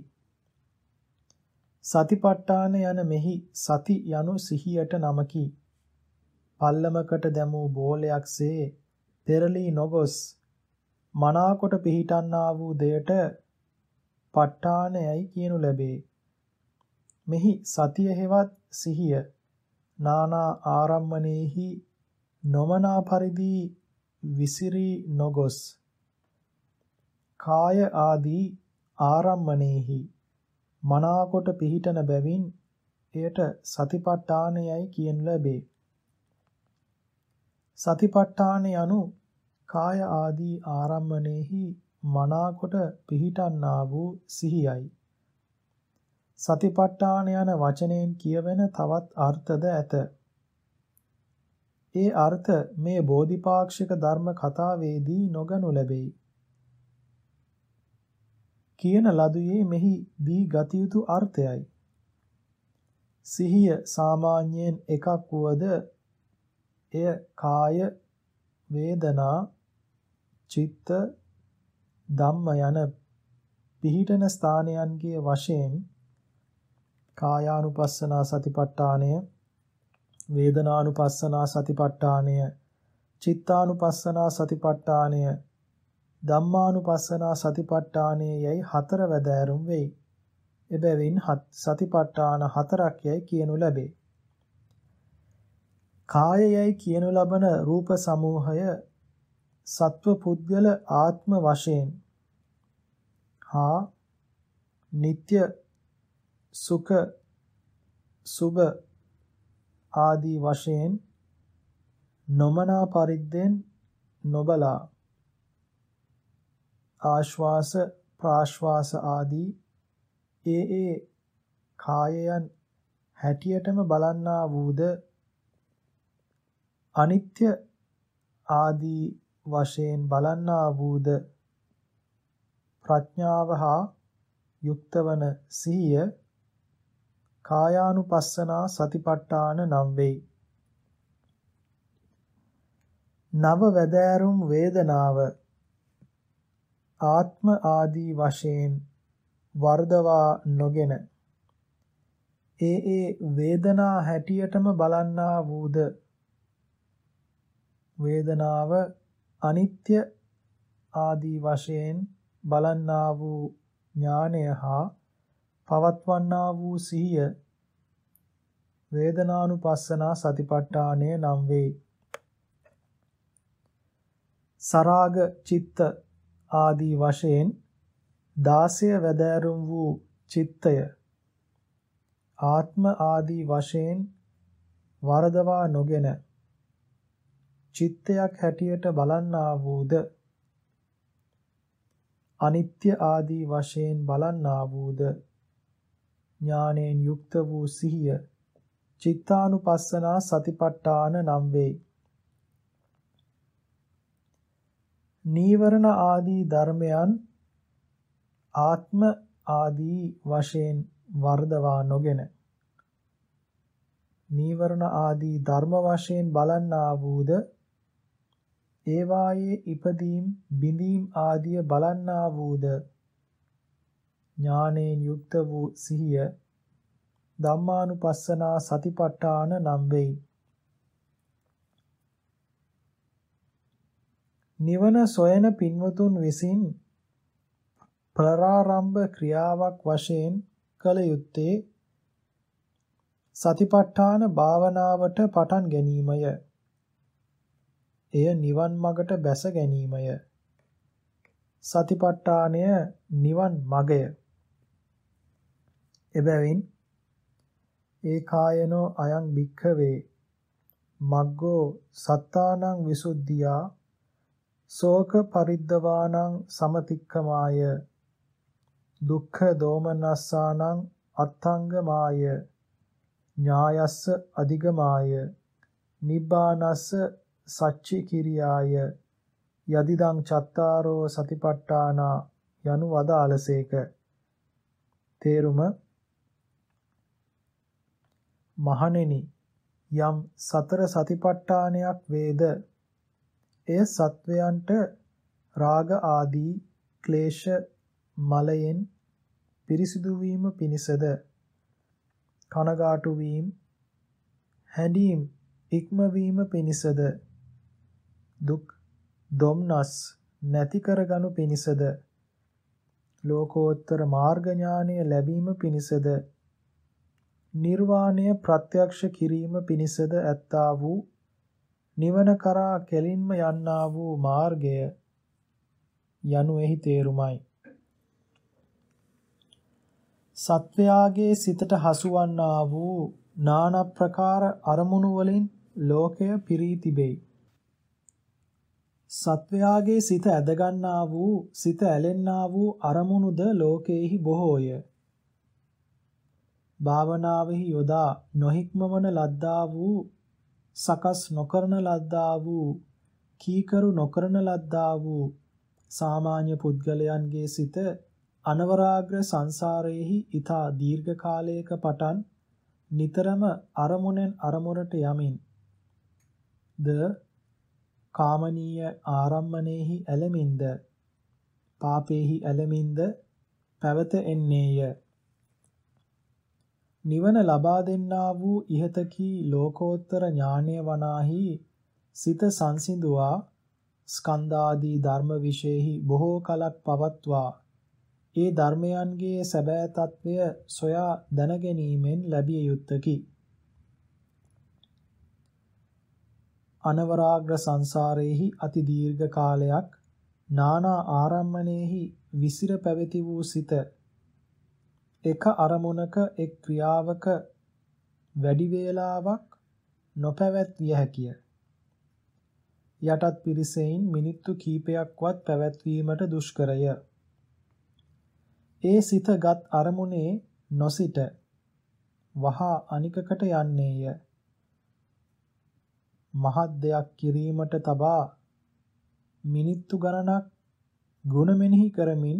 සතිපට්ඨාන යන මෙහි සති යනු සිහියට නමකි. පල්ලමකට දැමූ බෝලයක්සේ පෙරලී නොගොස් මනාකොට පිහිටන්නා වූ දෙයට පට්ඨානයයි කියනු ලැබේ. මෙහි සතිය හෙවත් සිහිය නානා ආරම්මනේහි නොමනා පරිදි විසිරී නොගොස් කාය ආදී ආරම්මණේහි මනාකොට පිහිටන බැවින් එයට සතිපට්ඨානයයි කියනු ලැබේ. සතිපට්ඨාන යනු කාය ආදී ආරම්මණේහි මනාකොට පිහිටන්නා වූ සිහියයි. සතිපට්ඨාන යන වචනයෙන් කියවෙන තවත් අර්ථද ඇත. ඒ අර්ථ මේ බෝධිපාක්ෂික ධර්ම කතාවේදී නොගනු ලැබෙයි. කියන ලදුවේ මෙහි දී ගත යුතු අර්ථයයි. සිහිය සාමාන්‍යයෙන් එකක් වුවද එය කාය වේදනා චිත්ත ධම්ම යන පිහිටන ස්ථානයන්ගේ වශයෙන් කායානුපස්සනා සතිපට්ඨානය වේදනානුපස්සනා සතිපට්ඨානය චිත්තානුපස්සනා සතිපට්ඨානය ධම්මානුපස්සනා සතිපට්ඨානයේ යයි හතර වැදෑරුම් වෙයි. එබැවින් සතිපට්ඨාන හතරක් යයි කියනු ලැබේ. කායයයි කියනු ලබන රූප සමූහය සත්ව පුද්ගල ආත්ම වශයෙන් හා නিত্য සුඛ සුභ ආදී වශයෙන් නොමනා පරිද්දෙන් නොබලා ආශ්වාස ප්‍රාශ්වාස ආදී ඒ ඒ කායයන් හැටියටම බලන්නා වූද අනිත්‍ය ආදී වශයෙන් බලන්නා වූද ප්‍රඥාව හා යුක්තවන සිහිය කායානුපස්සනා සතිපට්ඨාන නම් වෙයි. නව වැදෑරුම් වේදනාව ආත්ම ආදී වශයෙන් වර්ධවා නොගෙන ඒ ඒ වේදනා හැටියටම බලන්නා වූද වේදනාව අනිත්‍ය ආදී වශයෙන් බලන්නා වූ ඥානය හා පවත්වන්නා වූ සිහිය වේදනානුපස්සනා සතිපට්ඨානය නම් වේ. සරාග චිත්ත ආදී වශයෙන් 16 වැදෑරුම් වූ චිත්තය ආත්ම ආදී වශයෙන් වරදවා නොගෙන චිත්තයක් හැටියට බලන්නා වූද අනිත්‍ය ආදී වශයෙන් බලන්නා වූද ඥානයෙන් යුක්ත වූ සිහිය චිත්තානුපස්සනා සතිපට්ඨාන නම් වෙයි නීවරණ ආදී ධර්මයන් ආත්ම ආදී වශයෙන් වර්ධවා නොගෙන නීවරණ ආදී ධර්ම වශයෙන් බලන්නා වූද ඒවායේ ඉපදීම් බිඳීම් ආදිය බලන්නා වූද ඥානයෙන් යුක්ත වූ සිහිය ධම්මානුපස්සනා සතිපට්ඨාන නම් වෙයි නිවන සොයන පින්වතුන් විසින් ප්‍රාරම්භ ක්‍රියාවක් වශයෙන් කළ යුත්තේ සතිපට්ඨාන භාවනාවට පටන් ගැනීමය. එය නිවන් මගට බැස ගැනීමය. සතිපට්ඨානය නිවන් මගය. එබැවින් ඒකායනෝ අයං භික්ඛවේ මග්ගෝ සත්තානං විසුද්ධියා සෝක පරිද්දවානං සමතික්කමාය දුක්ඛ දෝමනස්සානං අත්ංගමාය ඥායස්ස අධිගමාය නිබ්බානස්ස සච්චි කිරියාය යදිදං චත්තාරෝ සතිපට්ඨානා යනු වදාළසේක තේරුම මහණෙනි යම් සතර සතිපට්ඨානයක් වේද එය සත්වයන්ට රාග ආදී ක්ලේශ මලයෙන් පිරිසිදු වීම පිණිසද කනගාටු වීම හැඬීම් ඉක්මවීම පිණිසද දුක් දොම්නස් නැති කරගනු පිණිසද ලෝකෝත්තර මාර්ග ඥානය ලැබීම පිණිසද නිර්වාණය ප්‍රත්‍යක්ෂ කිරීම පිණිසද ඇත්තා වූ නිවන කරා කෙලින්ම යන්නා වූ මාර්ගය යනු එහි තේරුමයි. සත්වයාගේ සිතට හසුවන්නා වූ නාන ප්‍රකාර අරමුණු වලින් ලෝකය පිරී තිබේ. සත්වයාගේ සිත ඇදගන්නා වූ සිත ඇලෙන්නා වූ අරමුණුද ලෝකයෙහි බොහෝය. භාවනාවෙහි යොදා නොහික්මවන ලද්දා වූ සකස් නොකරන ලද්දා වූ කීකරු නොකරන ලද්දා වූ සාමාන්‍ය පුද්ගලයන්ගේ සිත අනවරාග්‍ර සංසාරයේහි ඊතා දීර්ඝ කාලයක පටන් නිතරම අරමුණෙන් අරමුණට යමින් ද කාමනීය ආරම්මනේහි ඇලමින්ද පාපේහි ඇලමින්ද පැවත එන්නේය නිවන ලබා දෙන්නා වූ ඉහතකී ලෝකෝත්තර ඥානය වනාහි සිත සංසිඳුවා ස්කන්ධාදී ධර්ම විශේෂෙහි බොහෝ කලක් පවත්වා ඒ ධර්මයන්ගේ සැබෑ తත්වය සොයා දැනගැනීමෙන් ලැබිය යුත්තකි. අනවරාග්‍ර සංසාරයේහි අති දීර්ඝ කාලයක් නානා ආරම්මණයෙහි විසිර පැවති වූ සිත එක අරමුණක එක් ක්‍රියාවක වැඩි වේලාවක් නොපැවැත්විය හැකිය. යටත් පිරිසෙයින් මිනිත්තු කීපයක්වත් පැවැත්වීමට දුෂ්කරය. ඒ සිතගත් අරමුණේ නොසිට වහා අනිකකට යන්නේය. මහත් දෙයක් කිරීමට තබා මිනිත්තු ගණනක් ගුණ මෙනෙහි කරමින්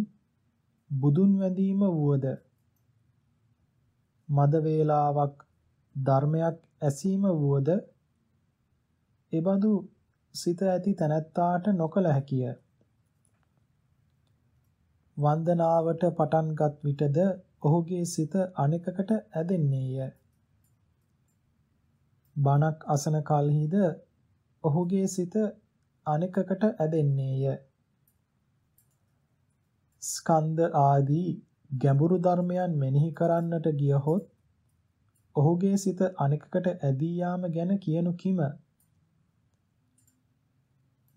බුදුන් වැඳීම වුවද මද වේලාවක් ධර්මයක් ඇසීම වුවද එබඳු සිත ඇති තැනැත්තාට නොකල හැකිය. වන්දනාවට පටන්ගත් විටද ඔහුගේ සිත අනෙකකට ඇදෙන්නේය. බණක් අසන කලහිද ඔහුගේ සිත අනෙකකට ඇදෙන්නේය. ස්කන්ධ ආදී ගැඹුරු ධර්මයන් මෙනෙහි කරන්නට ගියහොත් ඔහුගේ සිත අනෙකකට ඇදී යාම ගැන කියනු කිම?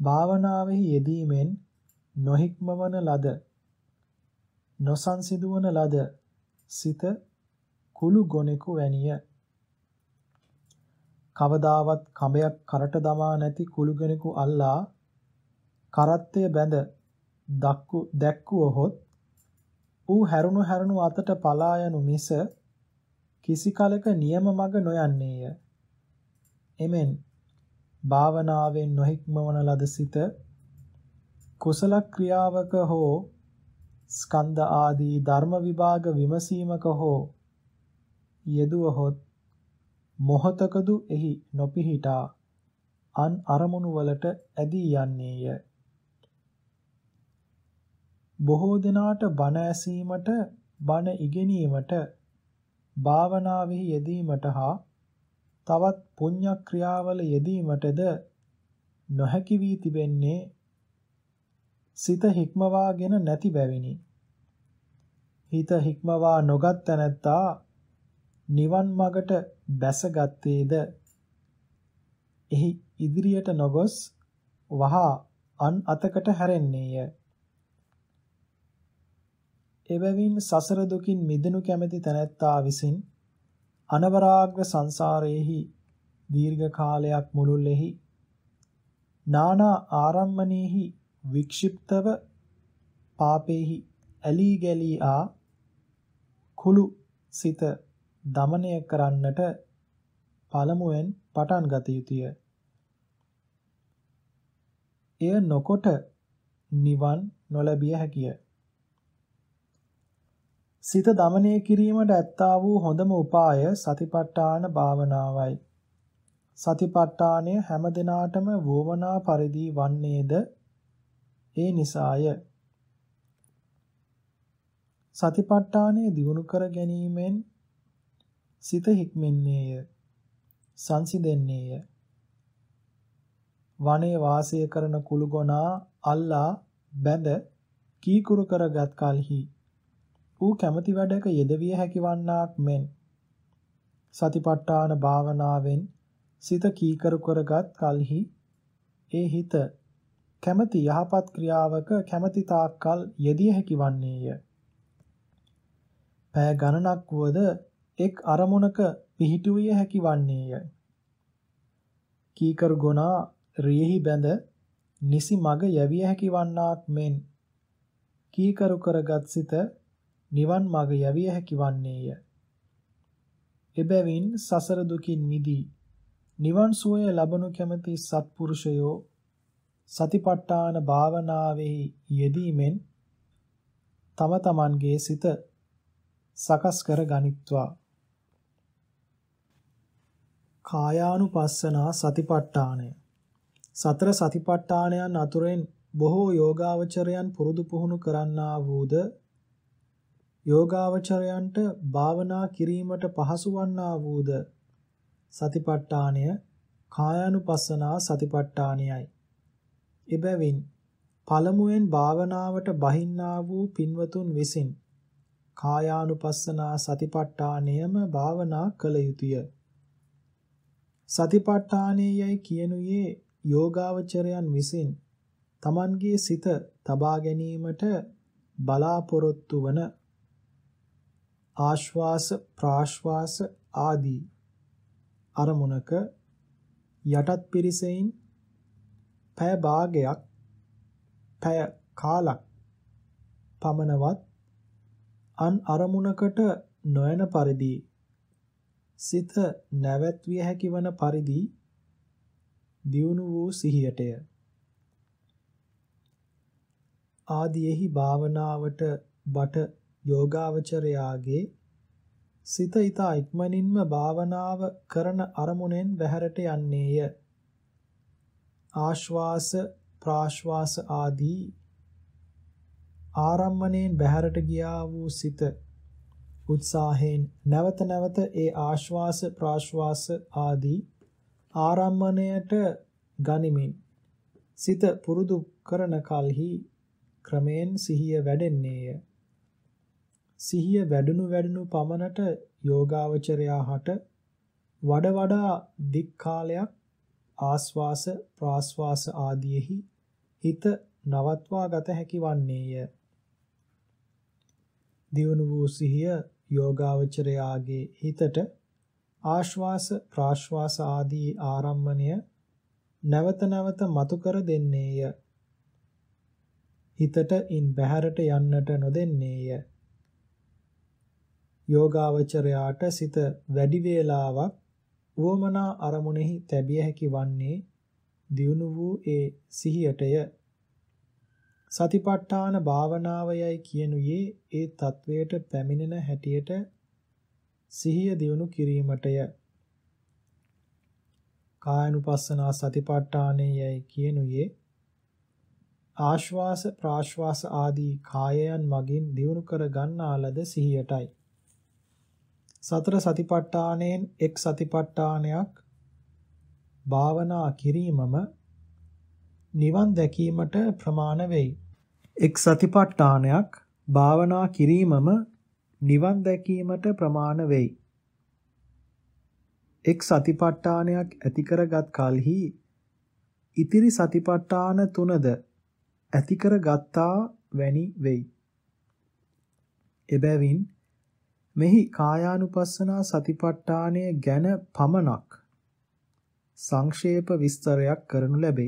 භාවනාවෙහි යෙදීමෙන් නොහික්මවන ලද නොසන්සිදුවන ලද සිත කුළු ගොනෙකු වැනිය. කවදාවත් කඹයක් කරට දමා නැති කුළුගෙනෙකු අල්ලා කරත්තය බැඳ දක්කු දැක්කුවහොත් ඌ හැරුණු හැරුණු අතට පලා යනු මිස කිසි කලක නියම මඟ නොයන්නේය. එමෙන් භාවනාවෙන් නොහික්මවන ලද සිත කුසල ක්‍රියාවක හෝ ස්කන්ධ ආදී ධර්ම විභාග විමසීමක හෝ යෙදුවහොත් මොහතකදු එහි නොපිහිටා අන් අරමුණු වලට ඇදී යන්නේය. බොහෝ දෙනාට බණ ඇසීමට, බණ ඉගෙනීමට, භාවනාවෙහි යෙදීමට හා තවත් පුණ්‍ය ක්‍රියාවල යෙදීමටද නොහැකි වී තිබෙන්නේ සිත හික්මවාගෙන නැති බැවිනි. හිත හික්මවා නොගත් තැනැත්තා නිවන් මගට බැසගත්තේද එහි ඉදිරියට නොගොස් වහා අන් අතකට හැරෙන්නේය. එබැවින් සසර දුකින් මිදෙනු කැමැති තැනැත්තා විසින් අනවරාග්‍ර සංසාරයේහි දීර්ඝ කාලයක් මුළුල්ලෙහි නානා ආරම්මණේහි වික්ෂිප්තව පාපේහි ඇලී ගැලී ආ කුළු සිත দমনය කරන්නට පළමුවෙන් පටන් ගත යුතුය. එය නොකොට නිවන් නොලැබිය හැකිය. සිත দমনය කිරීමට ඇත්තා වූ හොඳම උපාය සතිපට්ඨාන භාවනාවයි. සතිපට්ඨානය හැම දිනාටම වොමනා පරිදි වන්නේද ඒ නිසාය. සතිපට්ඨානය දියුණු කර ගැනීමෙන් සිත හික්මෙන්නේය. සංසිඳෙන්නේය. වනයේ වාසය කරන කුළුගොනා අල්ලා බැඳ කීකුරු කරගත් කලෙහි ඌ කැමති වැඩක යෙදවිය හැකිවන්නාක් මෙන් සතිපට්ඨාන භාවනාවෙන් සිත කීකරු කරගත් කලෙහි ඒ හිත කැමති යහපත් ක්‍රියාවක කැමති තාක්කල් යෙදිය හැකි වන්නේය. පෑ ගණනක් වුවද එක් අරමුණක පිහිටුවිය හැකි වන්නේය. කීකරු ගුණා රියෙහි බැඳ නිසි මග යැවිය හැකි වන්නාක් මෙන් කීකරු කරගත් සිත නිවන් මඟ යැවිය හැකි වන්නේය. එබැවින් සසර දුකින් මිදී නිවන් සුවය ලබනු කැමති සත්පුරුෂයෝ සතිපට්ඨාන භාවනාවෙහි යෙදීමෙන් තම තමන්ගේ සිත සකස් කර ගනිත්වා කායානුපස්සනා සතිපට්ඨානය සතර සතිපට්ඨානයන් අතුරෙන් බොහෝ යෝගාවචරයන් පුරුදු පුහුණු කරන්නා වූද යෝගාවචරයන්ට භාවනා කිරීමට පහසු වන්නා වූද සතිපට්ඨානය කායානුපස්සනා සතිපට්ඨානයයි. එබැවින් පළමුවෙන් භාවනාවට බහින්නා වූ පින්වතුන් විසින් කායානුපස්සනා සතිපට්ඨානයම භාවනා කළ යුතුය. සතිපට්ඨානයයි කියනුයේ යෝගාවචරයන් විසින් තමන්ගේ සිත තබා ගැනීමට බලාපොරොත්තු වන ආශ්වාස ප්‍රාශ්වාස ආදී අරමුණක යටත් පිරිසෙයින් පැය භාගයක් පැය කාලක් පමණවත් අන් අරමුණකට නොයන පරිදි සිත නැවැත්විය හැකි වන පරිදි දියුණු වූ සිහියටය ආදීෙහි භාවනාවට බට යෝගාවචරයාගේ සිත ඊතා ඉක්මනින්ම භාවනාව කරන අරමුණෙන් බැහැරට යන්නේය. ආශ්වාස ප්‍රාශ්වාස ආදී ආරම්මණයෙන් බැහැරට ගියා වූ සිත උත්සාහයෙන් නැවත නැවත ඒ ආශ්වාස ප්‍රාශ්වාස ආදී ආරම්මණයට ගනිමින් සිත පුරුදු කරන කලෙහි ක්‍රමෙන් සිහිය වැඩෙන්නේය. සිහිය වැඩුණු වැඩුණු පමණට යෝගාවචරයා හට වඩ වඩා දික් කාලයක් ආස්වාස ප්‍රාස්වාස ආදීෙහි හිත නවත්වා ගත හැකි වන්නේය. දියුණු වූ සිහිය යෝගාවචරයාගේ හිතට ආශ්වාස ප්‍රාශ්වාස ආදී ආරම්මණය නැවත නැවත මතු කර දෙන්නේය. හිතට ඉන් බැහැරට යන්නට නොදෙන්නේය. යෝගාවචරයාට සිත වැඩි වේලාවක් වොමනා අරමුණෙහි තැබිය හැකි වන්නේ දියුණු වූ ඒ සිහියටය සතිපට්ඨාන භාවනාවයයි කියනුවේ ඒ தത്വයට පැමිණෙන හැටියට සිහිය දියුණු කිරීමටය කායනුපස්සනා සතිපට්ඨානයයි කියනුවේ ආශ්වාස ප්‍රාශ්වාස ආදී කායයන් මගින් දියුණු කර ගන්නා ලද සිහියටයි සතර සතිපට්ඨානයෙන් එක් සතිපට්ඨානයක් භාවනා කිරීමම නිවන් දැකීමට ප්‍රමාණ වෙයි. එක් සතිපට්ඨානයක් භාවනා කිරීමම නිවන් දැකීමට ප්‍රමාණ වෙයි. එක් සතිපට්ඨානයක් ඇති කරගත් කලෙහි ඉතිරි සතිපට්ඨාන තුනද ඇති කරගත්තා වැනි වෙයි. එබැවින් මෙහි කායානුපස්සනා සතිපට්ඨානය ගැන පමණක් සංක්ෂේප විස්තරයක් කරනු ලැබේ.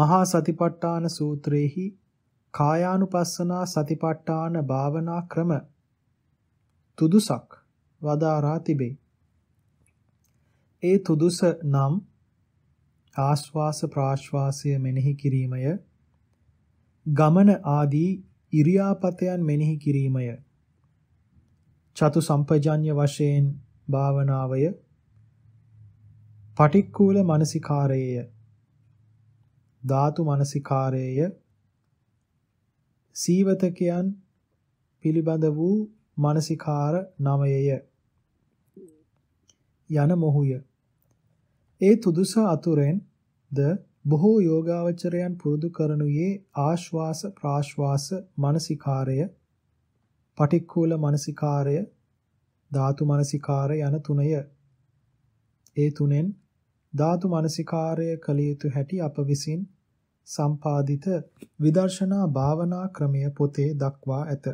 මහා සතිපට්ඨාන සූත්‍රයේහි කායානුපස්සනා සතිපට්ඨාන භාවනා ක්‍රම තුදුසක් වදාරා තිබේ. ඒ තුදුස නම් ආශ්වාස ප්‍රාශ්වාසය මෙනෙහි කිරීමය ගමන ආදී ඉරියාපතයන් මෙනෙහි කිරීමය. චතු සම්පජඤ්‍ය වශයෙන් භාවනාවය පටික්කුල මානසිකාරයේය. ධාතු මානසිකාරයේය. සීවතකයන් පිළිබඳ වූ මානසිකාර නවයය. යන මොහුය. ඒ තුදුස අතුරෙන් ද බොහෝ යෝගාවචරයන් පුරුදු කරනුයේ ආශ්වාස ප්‍රාශ්වාස මානසිකාරය පටික්කුල මානසිකාරය ධාතු මානසිකාරය යන තුනය ඒ තුනෙන් ධාතු මානසිකාරය කළ යුතු හැටි අප විසින් සම්පාදිත විදර්ශනා භාවනා ක්‍රමය පොතේ දක්වා ඇත